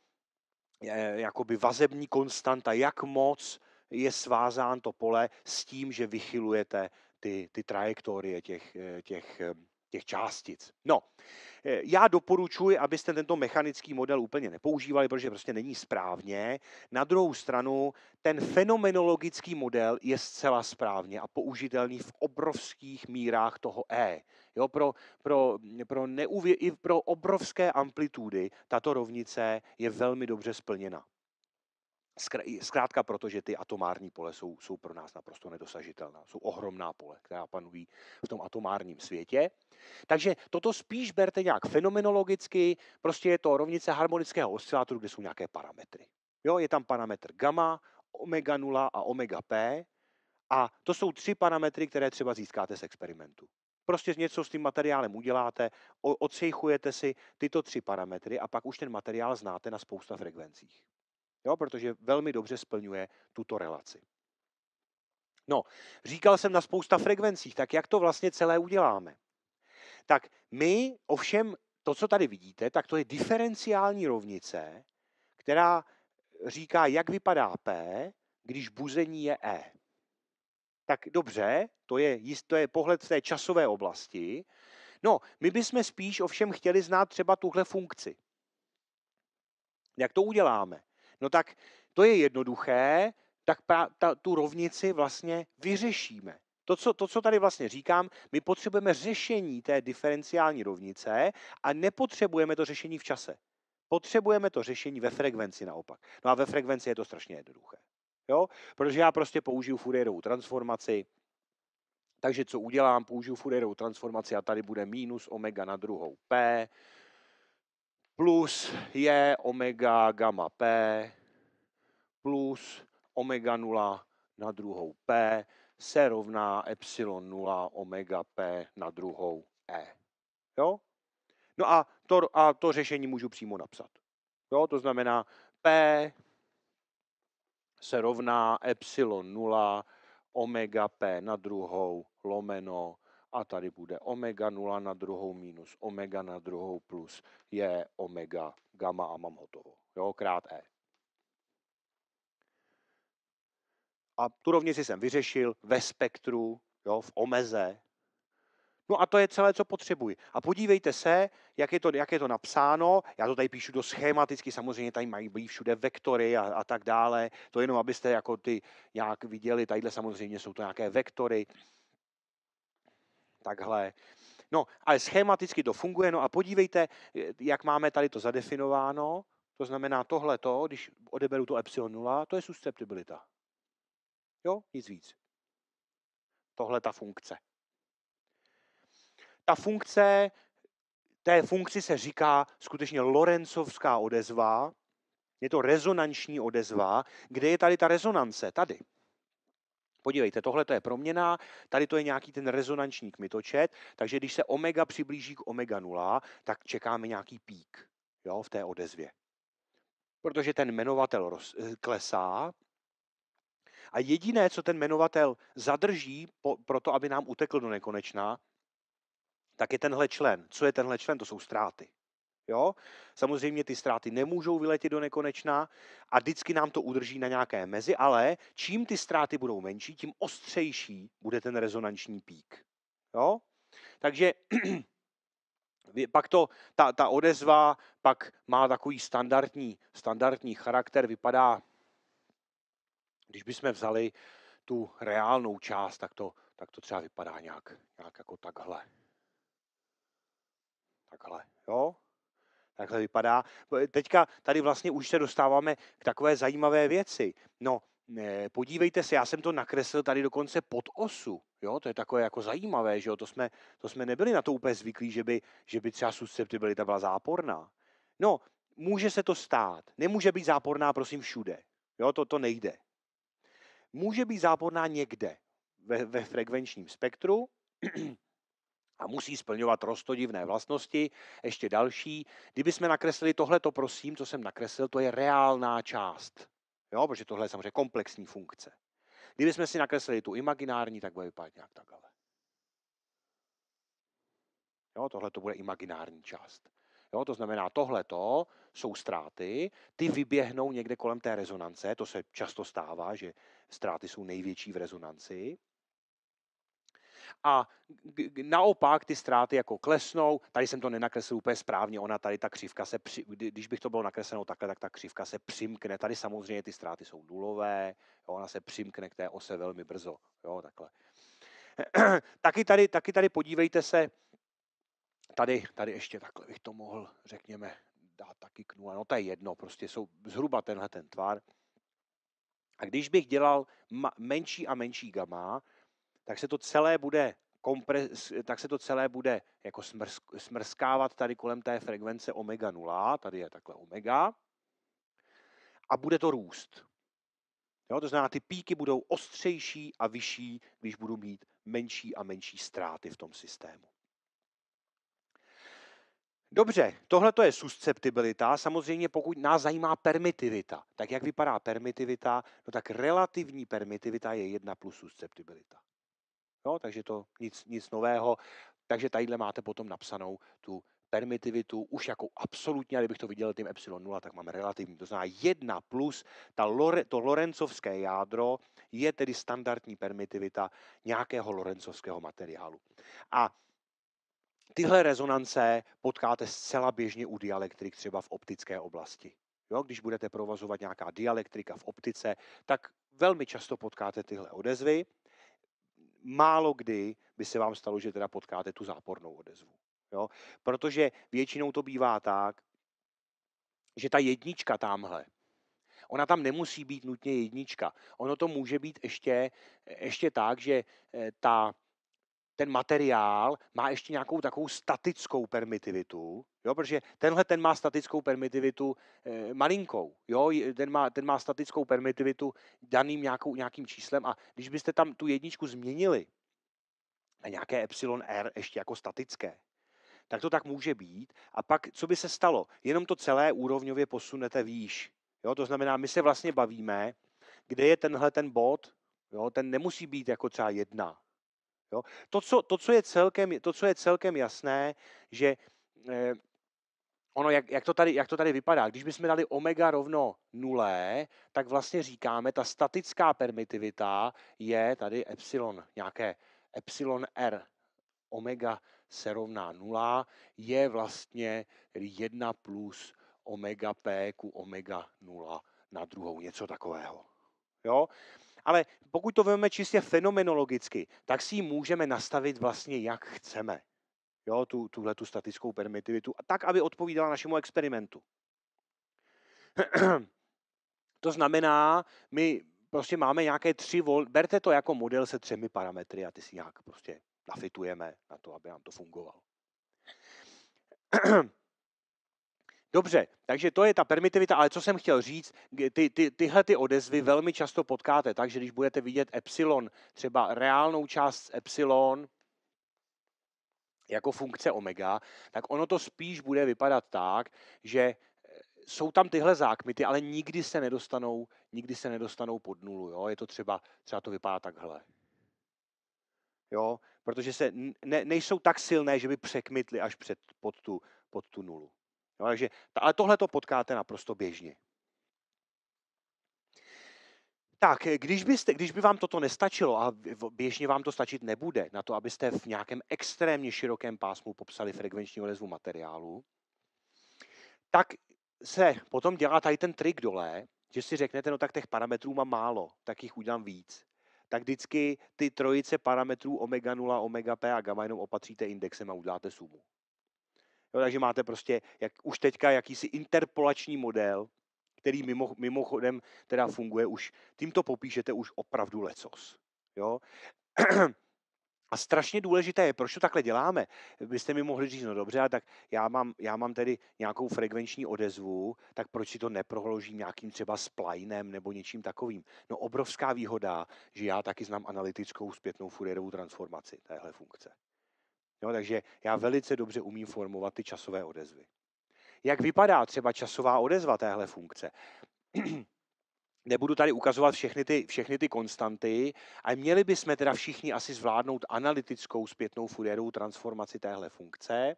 je, jakoby vazební konstanta, jak moc je svázán to pole s tím, že vychylujete ty, ty trajektorie těch, eh, těch eh, těch částic. No, eh, já doporučuji, abyste tento mechanický model úplně nepoužívali, protože prostě není správně. Na druhou stranu, ten fenomenologický model je zcela správně a použitelný v obrovských mírách toho E. Jo, pro, pro, pro, neuvě- i pro obrovské amplitudy tato rovnice je velmi dobře splněna. Zkrátka proto, že ty atomární pole jsou, jsou pro nás naprosto nedosažitelná. Jsou ohromná pole, která panují v tom atomárním světě. Takže toto spíš berte nějak fenomenologicky, prostě je to rovnice harmonického oscilátoru, kde jsou nějaké parametry. Jo, je tam parametr gamma, omega 0 a omega p a to jsou tři parametry, které třeba získáte z experimentu. Prostě něco s tím materiálem uděláte, odsejchujete si tyto tři parametry a pak už ten materiál znáte na spousta frekvencích. Jo, protože velmi dobře splňuje tuto relaci. No, říkal jsem na spousta frekvencích, tak jak to vlastně celé uděláme? Tak my ovšem, to, co tady vidíte, tak to je diferenciální rovnice, která říká, jak vypadá P, když buzení je E. Tak dobře, to je, jist, to je pohled té časové oblasti. No, my bychom spíš ovšem chtěli znát třeba tuhle funkci. Jak to uděláme? No tak to je jednoduché, tak pra, ta, tu rovnici vlastně vyřešíme. To co, to, co tady vlastně říkám, my potřebujeme řešení té diferenciální rovnice a nepotřebujeme to řešení v čase. Potřebujeme to řešení ve frekvenci naopak. No a ve frekvenci je to strašně jednoduché. Jo? Protože já prostě použiju Fourierovou transformaci, takže co udělám? Použiju Fourierovou transformaci a tady bude minus omega na druhou p plus je omega gamma P plus omega 0 na druhou P se rovná epsilon 0 omega P na druhou E. Jo? No a to, a to řešení můžu přímo napsat. Jo? To znamená P se rovná epsilon 0 omega P na druhou lomeno a tady bude omega 0 na druhou minus, omega na druhou plus je omega gamma a mám hotovo. Jo, krát E. A tu rovnici jsem vyřešil ve spektru, jo, v omeze. No a to je celé, co potřebuji. A podívejte se, jak je to, jak je to napsáno. Já to tady píšu do schematicky, samozřejmě tady mají být všude vektory a, a tak dále. To jenom, abyste jako ty nějak viděli, tadyhle samozřejmě jsou to nějaké vektory takhle. No, ale schematicky to funguje. No a podívejte, eh, jak máme tady to zadefinováno. To znamená tohle to, když odeberu to epsilon 0, to je susceptibilita. Jo, nic víc. Tohle ta funkce. Ta funkce, té funkci se říká skutečně Lorencovská odezva. Je to rezonanční odezva. Kde je tady ta rezonance? Tady podívejte, tohle to je proměna, tady to je nějaký ten rezonanční kmitočet, takže když se omega přiblíží k omega 0, tak čekáme nějaký pík jo, v té odezvě. Protože ten jmenovatel roz, eh, klesá a jediné, co ten jmenovatel zadrží po, pro to, aby nám utekl do nekonečná, tak je tenhle člen. Co je tenhle člen? To jsou ztráty. Jo? Samozřejmě ty ztráty nemůžou vyletět do nekonečna a vždycky nám to udrží na nějaké mezi, ale čím ty ztráty budou menší, tím ostřejší bude ten rezonanční pík. Jo? Takže pak to, ta, ta odezva pak má takový standardní, standardní charakter, vypadá, když bychom vzali tu reálnou část, tak to, tak to třeba vypadá nějak, nějak jako takhle. Takhle, jo? Takhle vypadá. Teďka tady vlastně už se dostáváme k takové zajímavé věci. No, podívejte se, já jsem to nakreslil tady dokonce pod osu. Jo, to je takové jako zajímavé, že jo, to jsme, to jsme nebyli na to úplně zvyklí, že by, že by třeba susceptibilita byla záporná. No, může se to stát. Nemůže být záporná, prosím, všude. Jo, to, to nejde. Může být záporná někde ve, ve frekvenčním spektru, a musí splňovat rostodivné vlastnosti. Ještě další, kdyby jsme nakreslili tohle, to prosím, co jsem nakreslil, to je reálná část. Jo, protože tohle je samozřejmě komplexní funkce. Kdyby jsme si nakreslili tu imaginární, tak bude vypadat nějak takhle. Jo, tohle to bude imaginární část. Jo, to znamená, tohle to jsou ztráty, ty vyběhnou někde kolem té rezonance, to se často stává, že ztráty jsou největší v rezonanci, a naopak ty ztráty jako klesnou. Tady jsem to nenakreslil úplně správně, ona tady ta křivka se, při, když bych to bylo nakreslenou takhle, tak ta křivka se přimkne. Tady samozřejmě ty ztráty jsou nulové, jo, ona se přimkne k té ose velmi brzo, jo, takhle. taky, tady, taky tady podívejte se, tady, tady ještě takhle bych to mohl, řekněme, dát taky k nule. No to je jedno, prostě jsou zhruba tenhle ten tvar. A když bych dělal menší a menší gamma, tak se to celé bude kompres, tak se to celé bude jako smrskávat tady kolem té frekvence omega 0, tady je takhle omega, a bude to růst. Jo, to znamená, ty píky budou ostřejší a vyšší, když budu mít menší a menší ztráty v tom systému. Dobře, tohle to je susceptibilita. Samozřejmě pokud nás zajímá permitivita, tak jak vypadá permitivita? No tak relativní permitivita je 1 plus susceptibilita. Jo, takže to nic, nic nového. Takže tadyhle máte potom napsanou tu permitivitu už jako absolutně, a kdybych to viděl tím epsilon 0, tak máme relativní. To znamená 1 plus ta Lore, to lorencovské jádro je tedy standardní permitivita nějakého lorencovského materiálu. A tyhle rezonance potkáte zcela běžně u dielektrik, třeba v optické oblasti. Jo, když budete provozovat nějaká dielektrika v optice, tak velmi často potkáte tyhle odezvy málo kdy by se vám stalo, že teda potkáte tu zápornou odezvu. Jo? Protože většinou to bývá tak, že ta jednička tamhle, ona tam nemusí být nutně jednička. Ono to může být ještě, ještě tak, že eh, ta ten materiál má ještě nějakou takovou statickou permitivitu, jo, protože tenhle ten má statickou permitivitu e, malinkou, jo, ten má, ten má statickou permitivitu daným nějakou, nějakým číslem a když byste tam tu jedničku změnili na nějaké epsilon r ještě jako statické, tak to tak může být. A pak, co by se stalo? Jenom to celé úrovňově posunete výš. Jo, to znamená, my se vlastně bavíme, kde je tenhle ten bod, jo, ten nemusí být jako třeba jedna, Jo? To, co, to, co je celkem, to, co je celkem jasné, že eh, ono, jak, jak, to tady, jak to tady vypadá, když bychom dali omega rovno nulé, tak vlastně říkáme, ta statická permitivita je tady epsilon, nějaké epsilon r, omega se rovná nula, je vlastně 1 plus omega p ku omega nula na druhou, něco takového. Jo? ale pokud to vezmeme čistě fenomenologicky, tak si ji můžeme nastavit vlastně jak chceme. Jo, tu, tuhle tu statickou permitivitu, tak, aby odpovídala našemu experimentu. to znamená, my prostě máme nějaké tři vol, berte to jako model se třemi parametry a ty si nějak prostě nafitujeme na to, aby nám to fungovalo. Dobře, takže to je ta permitivita, ale co jsem chtěl říct, ty, ty, tyhle ty odezvy mhm. velmi často potkáte, takže když budete vidět epsilon, třeba reálnou část epsilon, jako funkce omega, tak ono to spíš bude vypadat tak, že eh, jsou tam tyhle zákmity, ale nikdy se nedostanou, nikdy se nedostanou pod nulu. Jo? Je to třeba, třeba to vypadá takhle. Jo? Protože se ne, nejsou tak silné, že by překmitly až před, pod, tu, pod tu nulu. Jo, takže, ale tohle to potkáte naprosto běžně. Tak, eh, když, byste, když by vám toto nestačilo, a běžně vám to stačit nebude, na to, abyste v nějakém extrémně širokém pásmu popsali frekvenční odezvu materiálu, tak se potom dělá tady ten trik dole, že si řeknete, no tak těch parametrů mám málo, tak jich udělám víc. Tak vždycky ty trojice parametrů omega 0, omega p a gamma jenom opatříte indexem a uděláte sumu. Jo, takže máte prostě jak, už teďka jakýsi interpolační model, který mimo, mimochodem teda funguje už, tím to popíšete už opravdu lecos. Jo? A strašně důležité je, proč to takhle děláme. Byste mi mohli říct, no dobře, a tak já mám, já mám tedy nějakou frekvenční odezvu, tak proč si to neprohložím nějakým třeba splajnem nebo něčím takovým. No obrovská výhoda, že já taky znám analytickou zpětnou Fourierovou transformaci téhle funkce. Jo, takže já hm. velice dobře umím formovat ty časové odezvy. Jak vypadá třeba časová odezva téhle funkce? Nebudu tady ukazovat všechny ty, všechny ty konstanty, ale měli bychom teda všichni asi zvládnout analytickou zpětnou Fourierovou transformaci téhle funkce.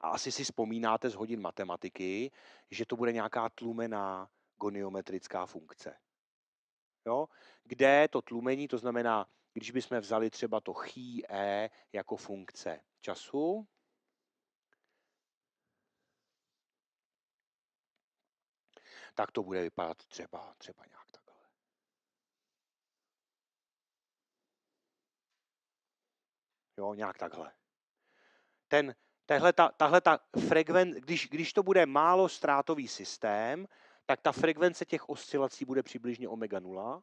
A asi si vzpomínáte z hodin matematiky, že to bude nějaká tlumená goniometrická funkce. Jo? Kde to tlumení, to znamená když bychom vzali třeba to chi e jako funkce času, tak to bude vypadat třeba, třeba nějak takhle. Jo, nějak takhle. Ten, tahle ta, tahle ta frekven, když, když to bude málo ztrátový systém, tak ta frekvence těch oscilací bude přibližně omega 0.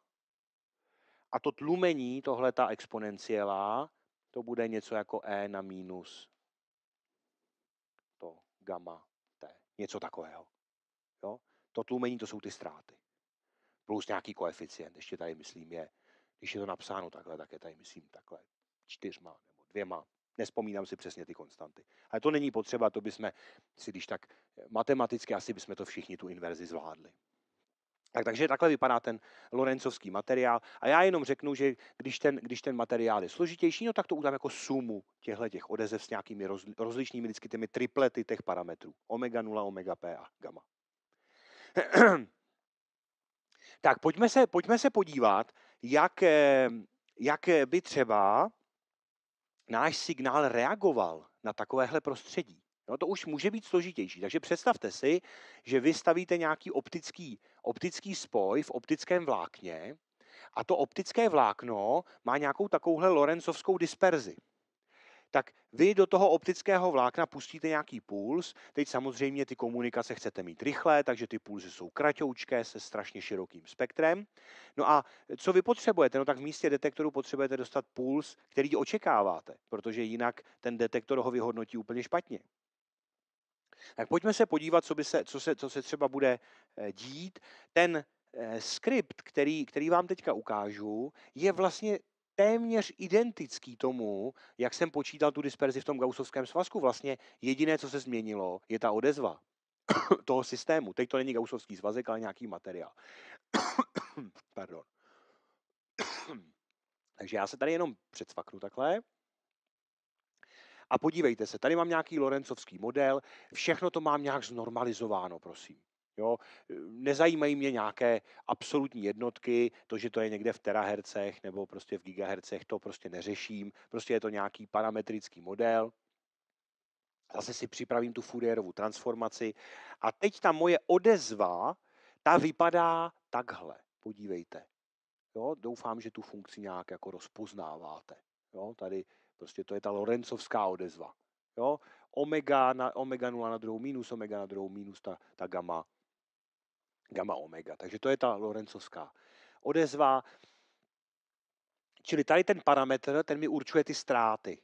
A to tlumení, tohle ta exponenciela, to bude něco jako e na minus to gamma t. Něco takového. Jo? To tlumení, to jsou ty ztráty. Plus nějaký koeficient, ještě tady myslím je, když je to napsáno takhle, tak je tady myslím takhle čtyřma nebo dvěma. Nespomínám si přesně ty konstanty. Ale to není potřeba, to bychom si když tak matematicky asi bychom to všichni tu inverzi zvládli. Tak, takže takhle vypadá ten Lorencovský materiál. A já jenom řeknu, že když ten, když ten materiál je složitější, no tak to udám jako sumu těchto těch odezev s nějakými roz, rozličnými vždycky těmi triplety těch parametrů. Omega 0, omega P a gamma. tak pojďme se, pojďme se podívat, jak, jak by třeba náš signál reagoval na takovéhle prostředí. No to už může být složitější. Takže představte si, že vystavíte nějaký optický, optický spoj v optickém vlákně a to optické vlákno má nějakou takovouhle Lorencovskou disperzi tak vy do toho optického vlákna pustíte nějaký puls. Teď samozřejmě ty komunikace chcete mít rychlé, takže ty pulzy jsou kratoučké se strašně širokým spektrem. No a co vy potřebujete? No tak v místě detektoru potřebujete dostat puls, který očekáváte, protože jinak ten detektor ho vyhodnotí úplně špatně. Tak pojďme se podívat, co, by se, co, se, co se třeba bude eh, dít. Ten eh, skript, který, který vám teďka ukážu, je vlastně téměř identický tomu, jak jsem počítal tu disperzi v tom gausovském svazku. Vlastně jediné, co se změnilo, je ta odezva toho systému. Teď to není gausovský svazek, ale nějaký materiál. Pardon. Takže já se tady jenom předsvaknu takhle. A podívejte se, tady mám nějaký Lorencovský model, všechno to mám nějak znormalizováno, prosím. Jo, nezajímají mě nějaké absolutní jednotky, to, že to je někde v terahercech nebo prostě v gigahercech, to prostě neřeším. Prostě je to nějaký parametrický model. Zase si připravím tu Fourierovu transformaci. A teď ta moje odezva, ta vypadá takhle. Podívejte. Jo, doufám, že tu funkci nějak jako rozpoznáváte. Jo, tady Prostě to je ta Lorencovská odezva. Jo? Omega, na, omega 0 na druhou minus, omega na druhou minus, ta, ta gamma, gamma omega. Takže to je ta Lorencovská odezva. Čili tady ten parametr, ten mi určuje ty ztráty.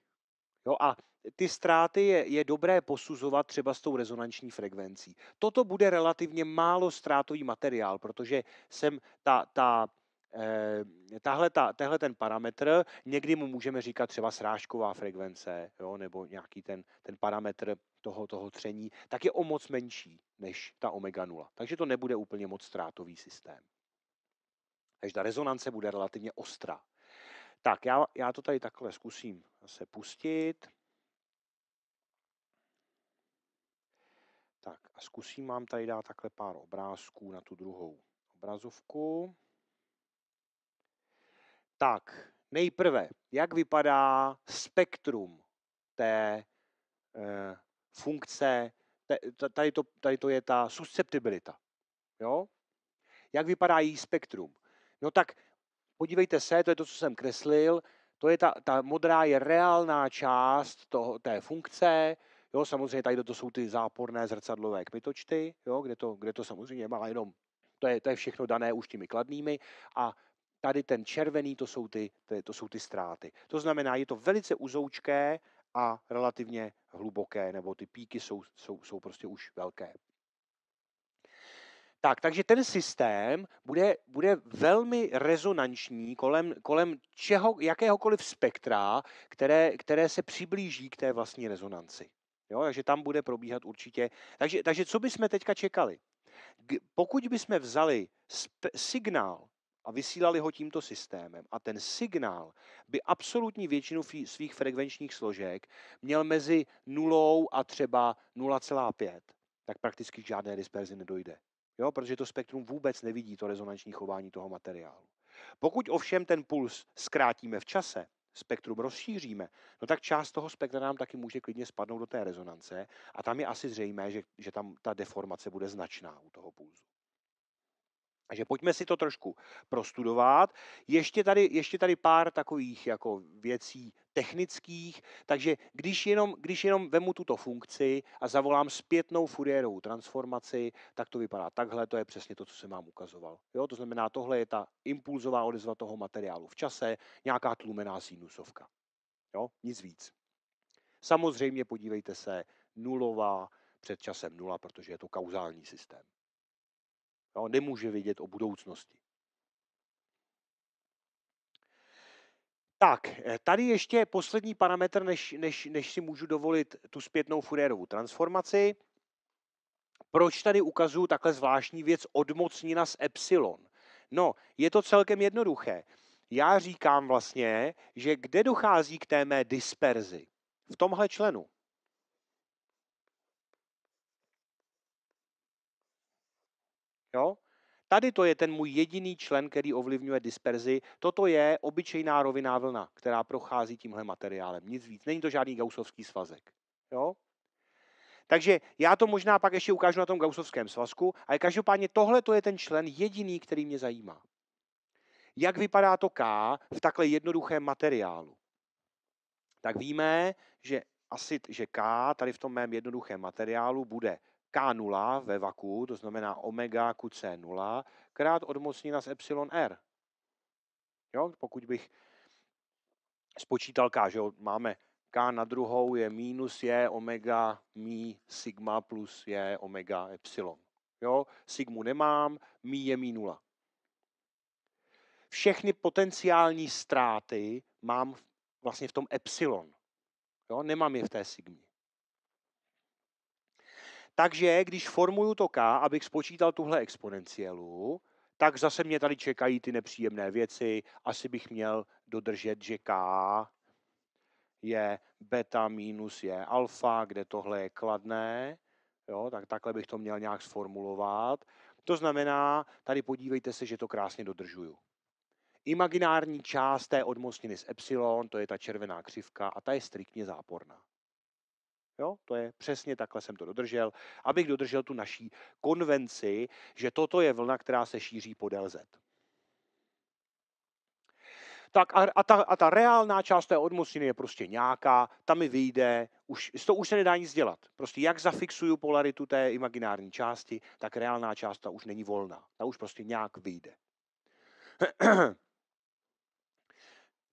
Jo, a ty ztráty je, je dobré posuzovat třeba s tou rezonanční frekvencí. Toto bude relativně málo ztrátový materiál, protože jsem ta, ta Eh, tahle ta, tenhle ten parametr, někdy mu můžeme říkat třeba srážková frekvence, jo, nebo nějaký ten, ten parametr toho, toho tření, tak je o moc menší než ta omega 0. Takže to nebude úplně moc ztrátový systém. Takže ta rezonance bude relativně ostrá. Tak, já, já to tady takhle zkusím se pustit. Tak a zkusím vám tady dát takhle pár obrázků na tu druhou obrazovku. Tak, nejprve, jak vypadá spektrum té e, funkce, te, tady, to, tady to je ta susceptibilita. Jo? Jak vypadá její spektrum? No tak podívejte se, to je to, co jsem kreslil, to je ta, ta modrá je reálná část toho, té funkce, jo, samozřejmě tady to jsou ty záporné zrcadlové kmitočty, jo, kde, to, kde to samozřejmě má jenom, to je, to je všechno dané už těmi kladnými a Tady ten červený, to jsou ty, to, to jsou ty ztráty. To znamená, je to velice uzoučké a relativně hluboké, nebo ty píky jsou, jsou, jsou prostě už velké. Tak, takže ten systém bude, bude velmi rezonanční kolem, kolem čeho, jakéhokoliv spektra, které, které se přiblíží k té vlastní rezonanci. Jo, takže tam bude probíhat určitě. Takže, takže co bychom teďka čekali? Pokud bychom vzali signál a vysílali ho tímto systémem. A ten signál by absolutní většinu svých frekvenčních složek měl mezi nulou a třeba 0,5. Tak prakticky k žádné disperzi nedojde. Jo, protože to spektrum vůbec nevidí to rezonanční chování toho materiálu. Pokud ovšem ten puls zkrátíme v čase, spektrum rozšíříme, no tak část toho spektra nám taky může klidně spadnout do té rezonance a tam je asi zřejmé, že, že tam ta deformace bude značná u toho pulzu. Takže pojďme si to trošku prostudovat. Ještě tady, ještě tady pár takových jako věcí technických, takže když jenom, když jenom vemu tuto funkci a zavolám zpětnou Fourierovou transformaci, tak to vypadá takhle, to je přesně to, co jsem vám ukazoval. Jo, to znamená, tohle je ta impulzová odezva toho materiálu v čase, nějaká tlumená sinusovka. Jo, nic víc. Samozřejmě podívejte se, nulová před časem nula, protože je to kauzální systém. Jo, nemůže vědět o budoucnosti. Tak, eh, tady ještě poslední parametr, než, než, než si můžu dovolit tu zpětnou Fourierovou transformaci. Proč tady ukazuju takhle zvláštní věc odmocnina z epsilon? No, je to celkem jednoduché. Já říkám vlastně, že kde dochází k té mé disperzi? V tomhle členu. Jo? Tady to je ten můj jediný člen, který ovlivňuje disperzi. Toto je obyčejná roviná vlna, která prochází tímhle materiálem. Nic víc. Není to žádný gausovský svazek. Jo? Takže já to možná pak ještě ukážu na tom gausovském svazku, ale každopádně tohle to je ten člen jediný, který mě zajímá. Jak vypadá to K v takhle jednoduchém materiálu? Tak víme, že asi, že K tady v tom mém jednoduchém materiálu bude k0 ve vaku, to znamená omega QC0, krát odmocnina z epsilon R. Jo? Pokud bych spočítal K, že máme K na druhou je minus je omega mi sigma plus je omega epsilon. Jo? Sigmu nemám, mi je mi nula. Všechny potenciální ztráty mám vlastně v tom epsilon. Jo? Nemám je v té sigmě. Takže když formuju to k, abych spočítal tuhle exponenciálu, tak zase mě tady čekají ty nepříjemné věci. Asi bych měl dodržet, že k je beta minus je alfa, kde tohle je kladné. Jo, tak takhle bych to měl nějak sformulovat. To znamená, tady podívejte se, že to krásně dodržuju. Imaginární část té odmocniny z epsilon, to je ta červená křivka a ta je striktně záporná. Jo, to je přesně takhle jsem to dodržel, abych dodržel tu naší konvenci, že toto je vlna, která se šíří podél delze. Tak a, a, ta, a ta reálná část té odmocniny je prostě nějaká, tam mi vyjde, už, to už se nedá nic dělat. Prostě jak zafixuju polaritu té imaginární části, tak reálná část ta už není volná. Ta už prostě nějak vyjde.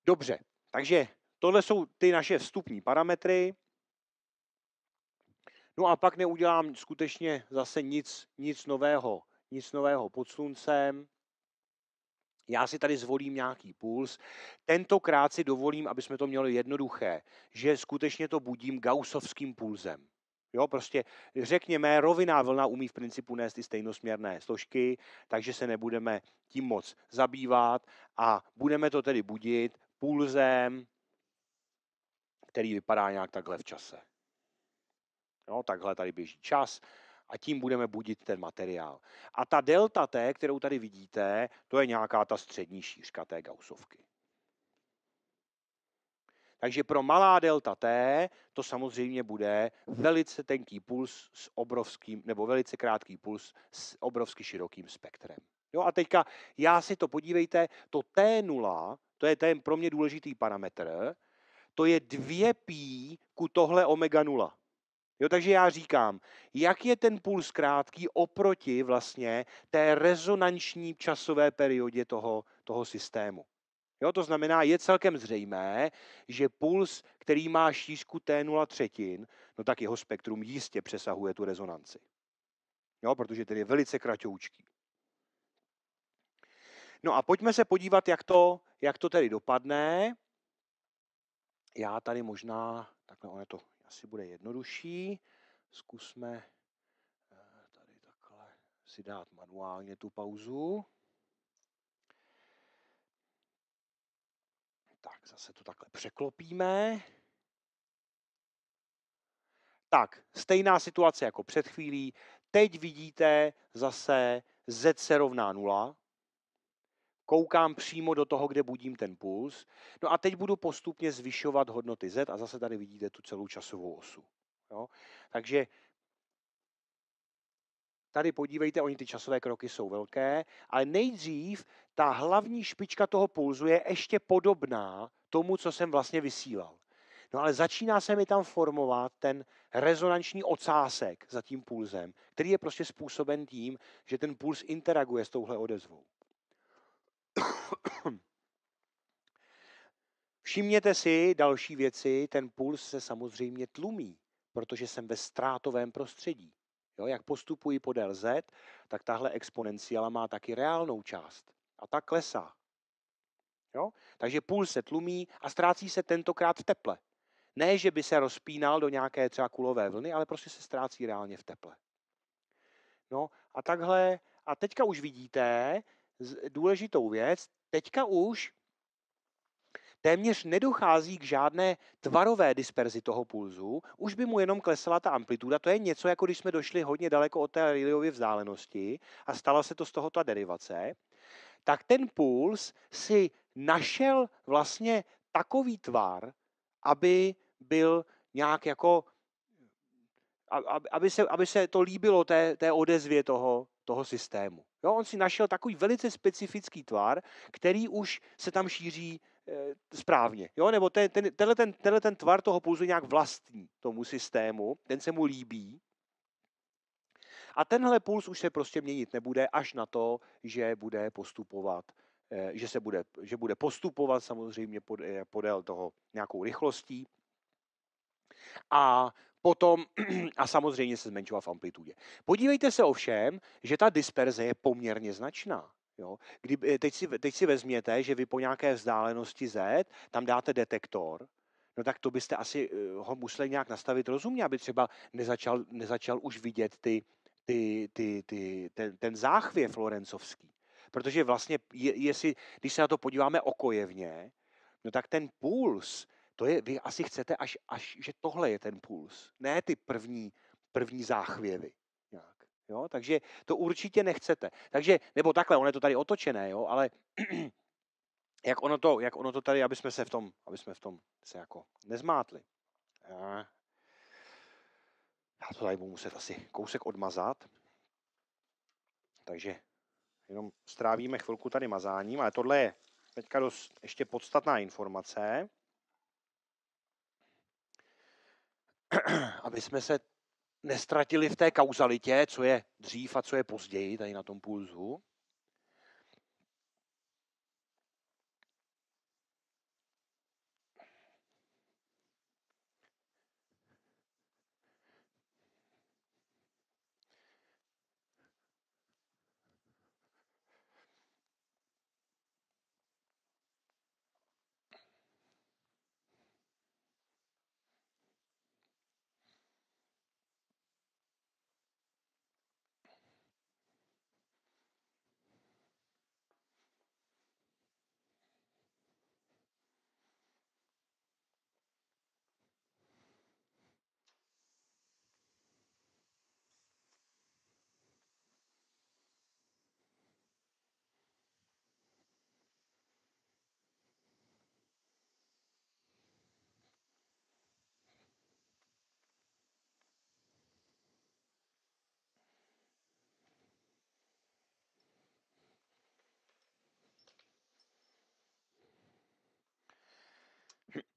Dobře, takže tohle jsou ty naše vstupní parametry. No a pak neudělám skutečně zase nic, nic nového, nic nového pod sluncem. Já si tady zvolím nějaký puls. Tentokrát si dovolím, aby jsme to měli jednoduché, že skutečně to budím gausovským pulzem. Jo, prostě řekněme, roviná vlna umí v principu nést i stejnosměrné složky, takže se nebudeme tím moc zabývat a budeme to tedy budit pulzem, který vypadá nějak takhle v čase. Jo, takhle tady běží čas a tím budeme budit ten materiál. A ta delta T, kterou tady vidíte, to je nějaká ta střední šířka té Gaussovky. Takže pro malá delta T to samozřejmě bude velice tenký puls s obrovským, nebo velice krátký puls s obrovsky širokým spektrem. Jo, a teďka já si to podívejte, to T0, to je ten pro mě důležitý parametr, to je 2 pí ku tohle omega 0. Jo, takže já říkám, jak je ten puls krátký oproti vlastně té rezonanční časové periodě toho, toho systému. Jo, to znamená, je celkem zřejmé, že puls, který má šířku T0 třetin, no tak jeho spektrum jistě přesahuje tu rezonanci. Jo, protože tedy je velice kratoučký. No a pojďme se podívat, jak to, jak to tedy dopadne. Já tady možná, takhle ono to asi bude jednodušší. Zkusme eh, tady takhle si dát manuálně tu pauzu. Tak, zase to takhle překlopíme. Tak, stejná situace jako před chvílí. Teď vidíte zase z se rovná 0, koukám přímo do toho, kde budím ten puls. No a teď budu postupně zvyšovat hodnoty Z a zase tady vidíte tu celou časovou osu. Jo? Takže tady podívejte, oni ty časové kroky jsou velké, ale nejdřív ta hlavní špička toho pulzu je ještě podobná tomu, co jsem vlastně vysílal. No ale začíná se mi tam formovat ten rezonanční ocásek za tím pulzem, který je prostě způsoben tím, že ten puls interaguje s touhle odezvou. Všimněte si další věci, ten puls se samozřejmě tlumí, protože jsem ve ztrátovém prostředí. Jo, jak postupuji podél Z, tak tahle exponenciála má taky reálnou část. A ta klesá. Jo? Takže půl se tlumí a ztrácí se tentokrát v teple. Ne, že by se rozpínal do nějaké třeba kulové vlny, ale prostě se ztrácí reálně v teple. No a takhle, a teďka už vidíte důležitou věc, teďka už téměř nedochází k žádné tvarové disperzi toho pulzu, už by mu jenom klesala ta amplituda. To je něco, jako když jsme došli hodně daleko od té Rayleighové vzdálenosti a stala se to z toho ta derivace, tak ten puls si našel vlastně takový tvar, aby byl nějak jako, aby se, aby se to líbilo té, té odezvě toho, toho systému. Jo, on si našel takový velice specifický tvar, který už se tam šíří Eh, správně. Jo? Nebo ten, ten, tenhle, ten, tenhle ten tvar toho pulzu nějak vlastní tomu systému, ten se mu líbí. A tenhle puls už se prostě měnit nebude až na to, že bude postupovat eh, že, se bude, že bude postupovat samozřejmě pod, eh, podél toho nějakou rychlostí a potom a samozřejmě se zmenšovat v amplitudě. Podívejte se ovšem, že ta disperze je poměrně značná. Jo. Kdyby, eh, teď, si, teď si vezměte, že vy po nějaké vzdálenosti Z tam dáte detektor, no tak to byste asi eh, ho museli nějak nastavit rozumně, aby třeba nezačal, nezačal už vidět ty, ty, ty, ty, ten, ten záchvěv florencovský. Protože vlastně, je, jestli, když se na to podíváme okojevně, no tak ten puls, to je, vy asi chcete, až, až že tohle je ten puls, ne ty první, první záchvěvy. Jo? Takže to určitě nechcete. Takže, nebo takhle, ono je to tady otočené, jo? ale jak ono, to, jak ono to tady, aby jsme se v tom, aby jsme v tom se jako nezmátli. Já to tady budu muset asi kousek odmazat. Takže jenom strávíme chvilku tady mazáním, ale tohle je teďka dost ještě podstatná informace, aby jsme se nestratili v té kauzalitě, co je dřív a co je později tady na tom pulzu,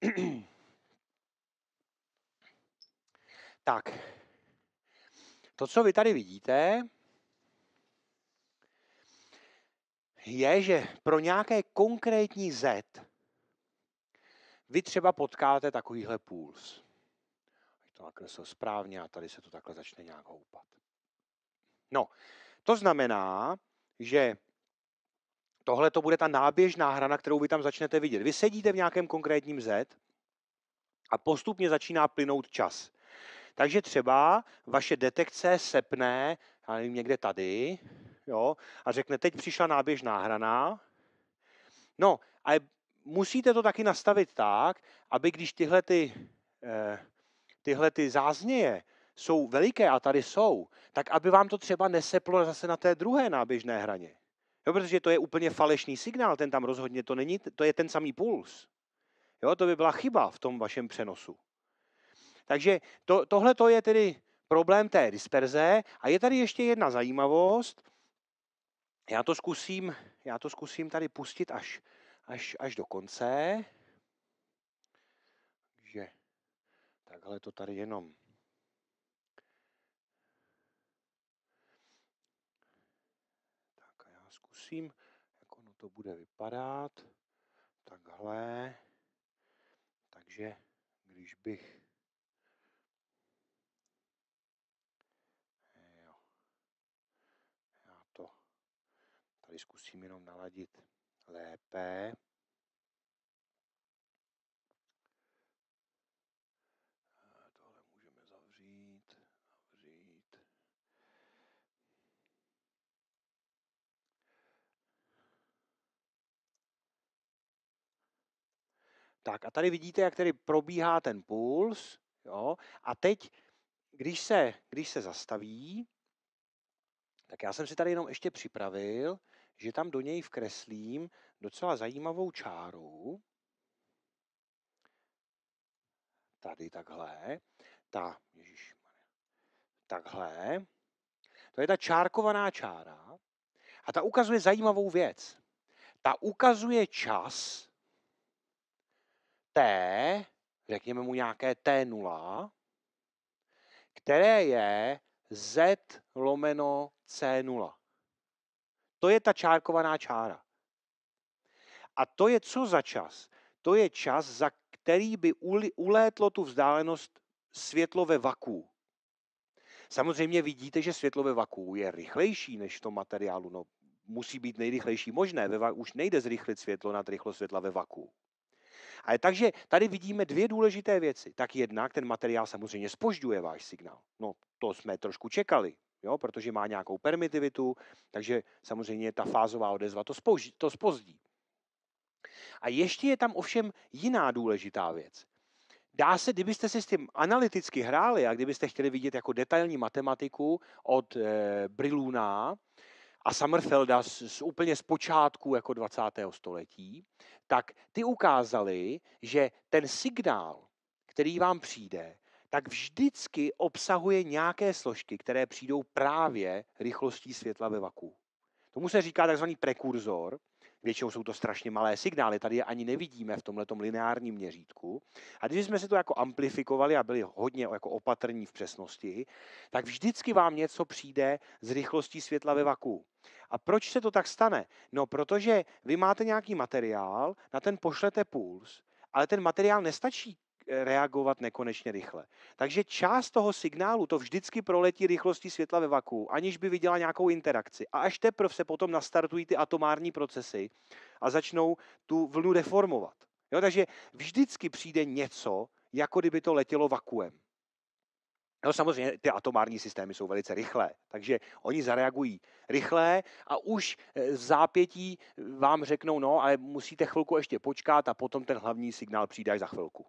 tak, to, co vy tady vidíte, je, že pro nějaké konkrétní Z vy třeba potkáte takovýhle puls. to nakreslil správně a tady se to takhle začne nějak houpat. No, to znamená, že tohle to bude ta náběžná hra, na kterou vy tam začnete vidět. Vy sedíte v nějakém konkrétním Z a postupně začíná plynout čas. Takže třeba vaše detekce sepne já nevím, někde tady jo, a řekne, teď přišla náběžná hrana. No, ale musíte to taky nastavit tak, aby když tyhle ty, eh, tyhle ty zázněje jsou veliké a tady jsou, tak aby vám to třeba neseplo zase na té druhé náběžné hraně. Jo, protože to je úplně falešný signál, ten tam rozhodně to není, to je ten samý puls. Jo, to by byla chyba v tom vašem přenosu. Takže to, tohle to je tedy problém té disperze. A je tady ještě jedna zajímavost. Já to zkusím, já to zkusím tady pustit až, až, až do konce. Takže takhle to tady jenom zkusím, jak ono to bude vypadat. Takhle. Takže když bych jo. já to tady zkusím jenom naladit lépe. Tak a tady vidíte, jak tady probíhá ten puls. Jo? A teď, když se, když se zastaví, tak já jsem si tady jenom ještě připravil, že tam do něj vkreslím docela zajímavou čáru. Tady takhle. Ta, ježiš, takhle. To je ta čárkovaná čára. A ta ukazuje zajímavou věc. Ta ukazuje čas, T, řekněme mu nějaké T0, které je Z lomeno C0. To je ta čárkovaná čára. A to je co za čas? To je čas, za který by ulétlo tu vzdálenost světlo ve vaku. Samozřejmě vidíte, že světlo ve vaku je rychlejší než v tom materiálu. No, musí být nejrychlejší možné. Ve vaku už nejde zrychlit světlo nad rychlost světla ve vaku. Ale takže tady vidíme dvě důležité věci. Tak jednak ten materiál samozřejmě spožďuje váš signál. No, to jsme trošku čekali, jo, protože má nějakou permitivitu, takže samozřejmě ta fázová odezva to, spoždí, to spozdí. A ještě je tam ovšem jiná důležitá věc. Dá se, kdybyste si s tím analyticky hráli a kdybyste chtěli vidět jako detailní matematiku od e, Briluna, a Summerfelda z, z úplně z počátku jako 20. století, tak ty ukázali, že ten signál, který vám přijde, tak vždycky obsahuje nějaké složky, které přijdou právě rychlostí světla ve vaku. Tomu se říká takzvaný prekurzor Většinou jsou to strašně malé signály, tady je ani nevidíme v tomhle lineárním měřítku. A když jsme se to jako amplifikovali a byli hodně jako opatrní v přesnosti, tak vždycky vám něco přijde z rychlostí světla ve vaku. A proč se to tak stane? No, protože vy máte nějaký materiál, na ten pošlete puls, ale ten materiál nestačí reagovat nekonečně rychle. Takže část toho signálu to vždycky proletí rychlostí světla ve vaku, aniž by viděla nějakou interakci. A až teprve se potom nastartují ty atomární procesy a začnou tu vlnu deformovat. Jo, takže vždycky přijde něco, jako kdyby to letělo vakuem. No samozřejmě ty atomární systémy jsou velice rychlé, takže oni zareagují rychle a už eh, v zápětí eh, vám řeknou, no ale musíte chvilku ještě počkat a potom ten hlavní signál přijde až za chvilku.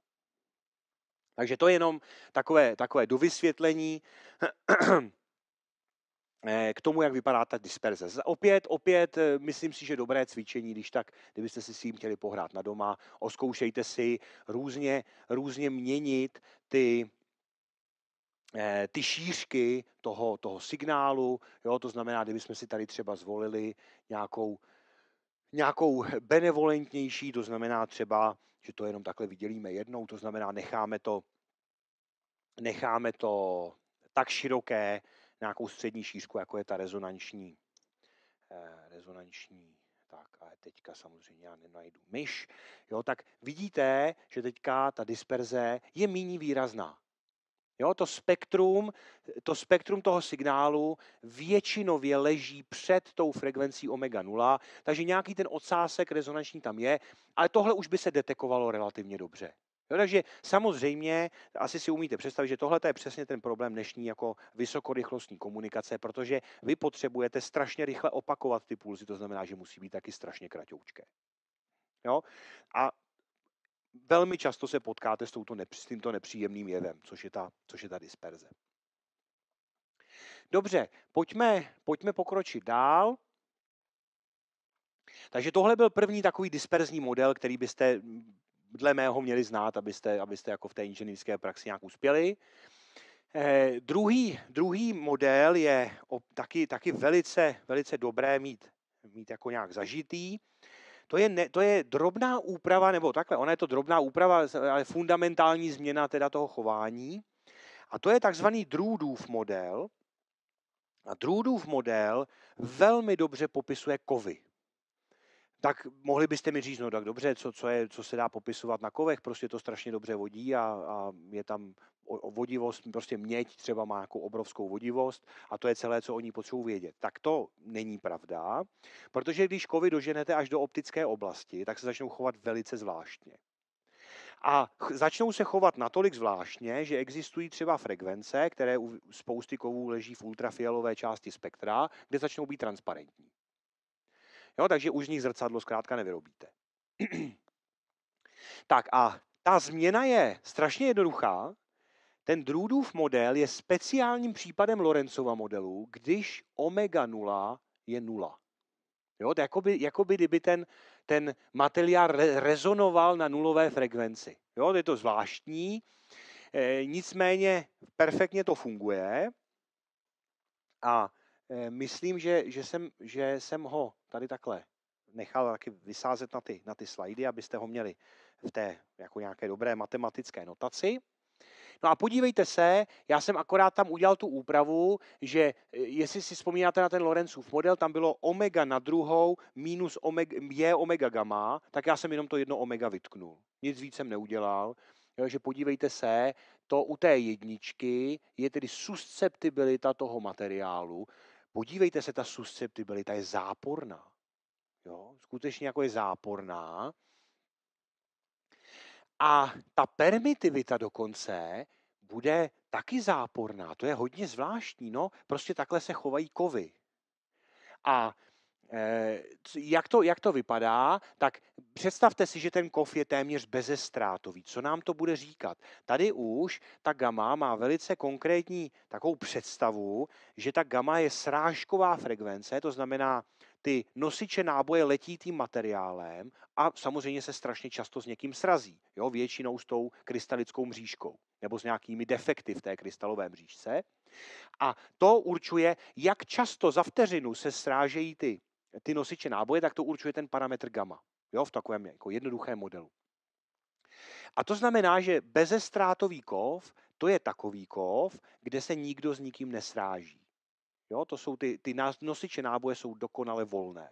Takže to je jenom takové, takové dovysvětlení eh, k tomu, jak vypadá ta disperze. Opět, opět, eh, myslím si, že dobré cvičení, když tak, kdybyste si s tím chtěli pohrát na doma, oskoušejte si různě, různě měnit ty, eh, ty šířky toho, toho signálu, jo, to znamená, kdybychom si tady třeba zvolili nějakou, nějakou benevolentnější, to znamená třeba že to jenom takhle vydělíme jednou, to znamená necháme to, necháme to tak široké, nějakou střední šířku, jako je ta rezonanční. Eh, rezonanční tak a teďka samozřejmě já nenajdu myš, jo, tak vidíte, že teďka ta disperze je méně výrazná. Jo, to, spektrum, to spektrum toho signálu většinově leží před tou frekvencí omega 0, takže nějaký ten ocásek rezonanční tam je, ale tohle už by se detekovalo relativně dobře. Jo, takže samozřejmě, asi si umíte představit, že tohle je přesně ten problém dnešní jako vysokorychlostní komunikace, protože vy potřebujete strašně rychle opakovat ty pulzy, to znamená, že musí být taky strašně kratoučké. Jo? A velmi často se potkáte s, touto, s tímto nepříjemným jevem, což je ta, což je ta disperze. Dobře, pojďme, pojďme pokročit dál. Takže tohle byl první takový disperzní model, který byste mm, dle mého měli znát, abyste, abyste jako v té inženýrské praxi nějak uspěli. Eh, druhý, druhý model je o, taky, taky velice, velice dobré mít, mít jako nějak zažitý to je, ne, to je drobná úprava, nebo takhle, ona je to drobná úprava, ale fundamentální změna teda toho chování. A to je takzvaný Drůdův model. A Drůdův model velmi dobře popisuje kovy tak mohli byste mi říct, no tak dobře, co, co, je, co se dá popisovat na kovech, prostě to strašně dobře vodí a, a je tam o, o vodivost, prostě měď třeba má jako obrovskou vodivost a to je celé, co oni potřebují vědět. Tak to není pravda, protože když kovy doženete až do optické oblasti, tak se začnou chovat velice zvláštně. A začnou se chovat natolik zvláštně, že existují třeba frekvence, které u spousty kovů leží v ultrafialové části spektra, kde začnou být transparentní. Jo, takže už z nich zrcadlo zkrátka nevyrobíte. tak a ta změna je strašně jednoduchá. Ten Drudův model je speciálním případem Lorencova modelu, když omega 0 je 0. Jo, to jako by, jako by kdyby ten, ten materiál re- rezonoval na nulové frekvenci. Jo, to je to zvláštní, e, nicméně perfektně to funguje. A Eh, myslím, že, že, jsem, že jsem ho tady takhle nechal taky vysázet na ty, na ty slajdy, abyste ho měli v té jako nějaké dobré matematické notaci. No a podívejte se, já jsem akorát tam udělal tu úpravu, že eh, jestli si vzpomínáte na ten Lorenzův model, tam bylo omega na druhou minus omega, je omega gamma, tak já jsem jenom to jedno omega vytknul. Nic víc jsem neudělal. Jo, že podívejte se, to u té jedničky je tedy susceptibilita toho materiálu podívejte se, ta susceptibilita je záporná. Jo? Skutečně jako je záporná. A ta permitivita dokonce bude taky záporná. To je hodně zvláštní. No, prostě takhle se chovají kovy. A Eh, jak to, jak to vypadá, tak představte si, že ten kov je téměř bezestrátový. Co nám to bude říkat? Tady už ta gamma má velice konkrétní takovou představu, že ta gamma je srážková frekvence, to znamená, ty nosiče náboje letí tím materiálem a samozřejmě se strašně často s někým srazí. Jo? Většinou s tou krystalickou mřížkou nebo s nějakými defekty v té krystalové mřížce. A to určuje, jak často za vteřinu se srážejí ty ty nosiče náboje, tak to určuje ten parametr gamma. Jo, v takovém jako jednoduchém modelu. A to znamená, že bezestrátový kov, to je takový kov, kde se nikdo s nikým nesráží. Jo, to jsou ty, ty nosiče náboje jsou dokonale volné.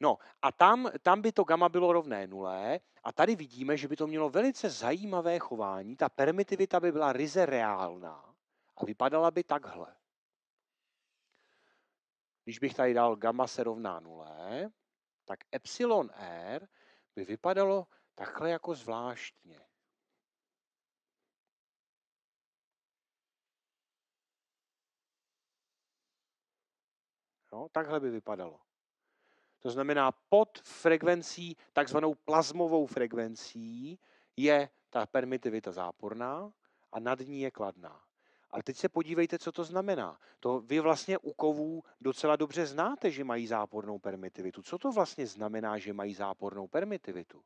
No a tam, tam by to gamma bylo rovné nulé a tady vidíme, že by to mělo velice zajímavé chování, ta permitivita by byla ryze reálná a vypadala by takhle. Když bych tady dal gamma se rovná nule, tak epsilon r by vypadalo takhle jako zvláštně. No, takhle by vypadalo. To znamená, pod frekvencí, takzvanou plazmovou frekvencí, je ta permitivita záporná a nad ní je kladná. Ale teď se podívejte, co to znamená. To vy vlastně u kovů docela dobře znáte, že mají zápornou permitivitu. Co to vlastně znamená, že mají zápornou permitivitu?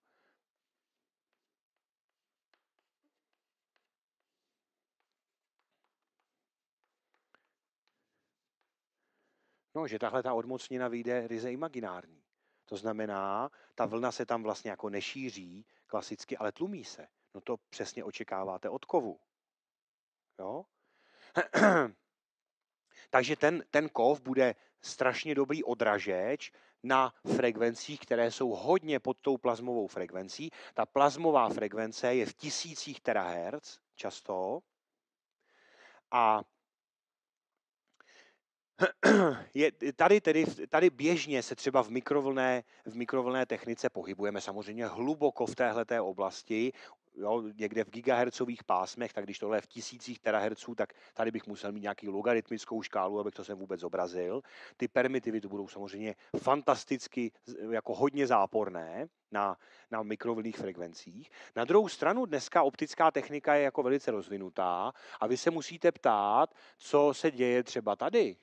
No, že tahle ta odmocnina vyjde ryze imaginární. To znamená, ta vlna se tam vlastně jako nešíří klasicky, ale tlumí se. No to přesně očekáváte od kovu. Jo? Takže ten, ten kov bude strašně dobrý odražeč na frekvencích, které jsou hodně pod tou plazmovou frekvencí. Ta plazmová frekvence je v tisících terahertz často a je, tady, tedy, tady běžně se třeba v mikrovlné, v mikrovlné technice pohybujeme samozřejmě hluboko v téhle oblasti, jo, někde v gigahercových pásmech, tak když tohle je v tisících teraherců, tak tady bych musel mít nějaký logaritmickou škálu, abych to sem vůbec zobrazil. Ty permitivity budou samozřejmě fantasticky jako hodně záporné na, na mikrovlných frekvencích. Na druhou stranu dneska optická technika je jako velice rozvinutá a vy se musíte ptát, co se děje třeba tady.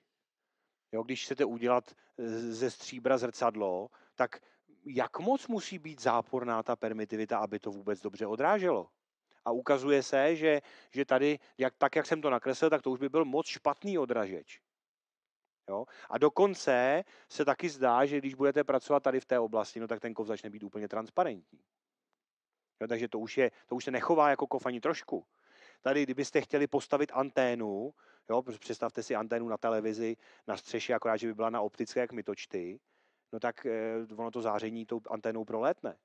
Jo, když chcete udělat ze stříbra zrcadlo, tak jak moc musí být záporná ta permitivita, aby to vůbec dobře odráželo. A ukazuje se, že, že tady, jak, tak jak jsem to nakreslil, tak to už by byl moc špatný odražeč. Jo? A dokonce se taky zdá, že když budete pracovat tady v té oblasti, no tak ten kov začne být úplně transparentní. Jo, takže to už, je, to už se nechová jako kov ani trošku. Tady, kdybyste chtěli postavit anténu, jo, představte si anténu na televizi na střeše, akorát, že by byla na optické čty, no tak eh, ono to záření tou anténou prolétne.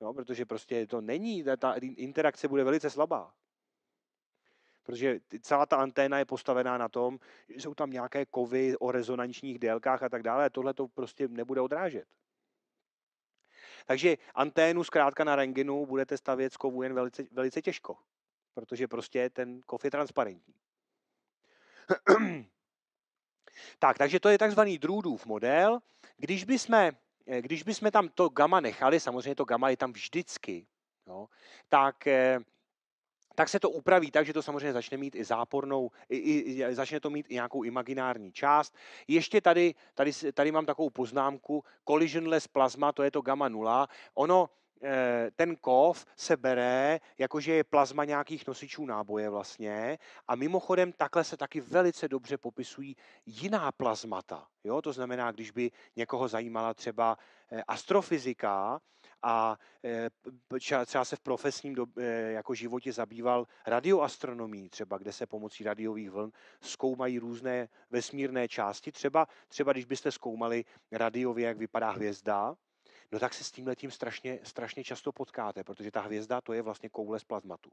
Jo, protože prostě to není, ta, ta interakce bude velice slabá. Protože celá ta anténa je postavená na tom, že jsou tam nějaké kovy o rezonančních délkách a tak dále. tohle to prostě nebude odrážet. Takže anténu zkrátka na renginu budete stavět z kovu jen velice, velice těžko, protože prostě ten kov je transparentní. tak, takže to je takzvaný drůdův model. Když bychom, eh, když bychom tam to gamma nechali, samozřejmě to gamma je tam vždycky, jo, tak eh, tak se to upraví tak, že to samozřejmě začne mít i zápornou, i, i, začne to mít i nějakou imaginární část. Ještě tady, tady, tady mám takovou poznámku, collisionless plasma, to je to gamma 0. Ono, Eh, ten kov se bere, jakože je plazma nějakých nosičů náboje vlastně. A mimochodem takhle se taky velice dobře popisují jiná plazmata. Jo? To znamená, když by někoho zajímala třeba eh, astrofyzika a eh, třeba se v profesním do, jako životě zabýval radioastronomií třeba, kde se pomocí radiových vln zkoumají různé vesmírné části. Třeba, třeba když byste zkoumali radiově, jak vypadá hvězda, no tak se s tím letím strašně, strašně často potkáte, protože ta hvězda to je vlastně koule z plazmatu.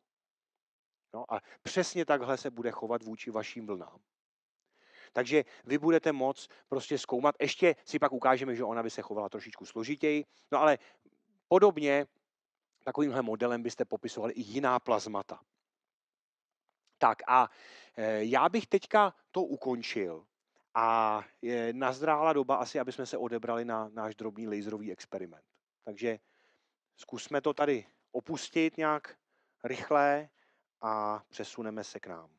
No a přesně takhle se bude chovat vůči vašim vlnám. Takže vy budete moc prostě zkoumat. Ještě si pak ukážeme, že ona by se chovala trošičku složitěji. No ale podobně takovýmhle modelem byste popisovali i jiná plazmata. Tak a eh, já bych teďka to ukončil a je nazrála doba asi, aby jsme se odebrali na náš drobný laserový experiment. Takže zkusme to tady opustit nějak rychle a přesuneme se k nám.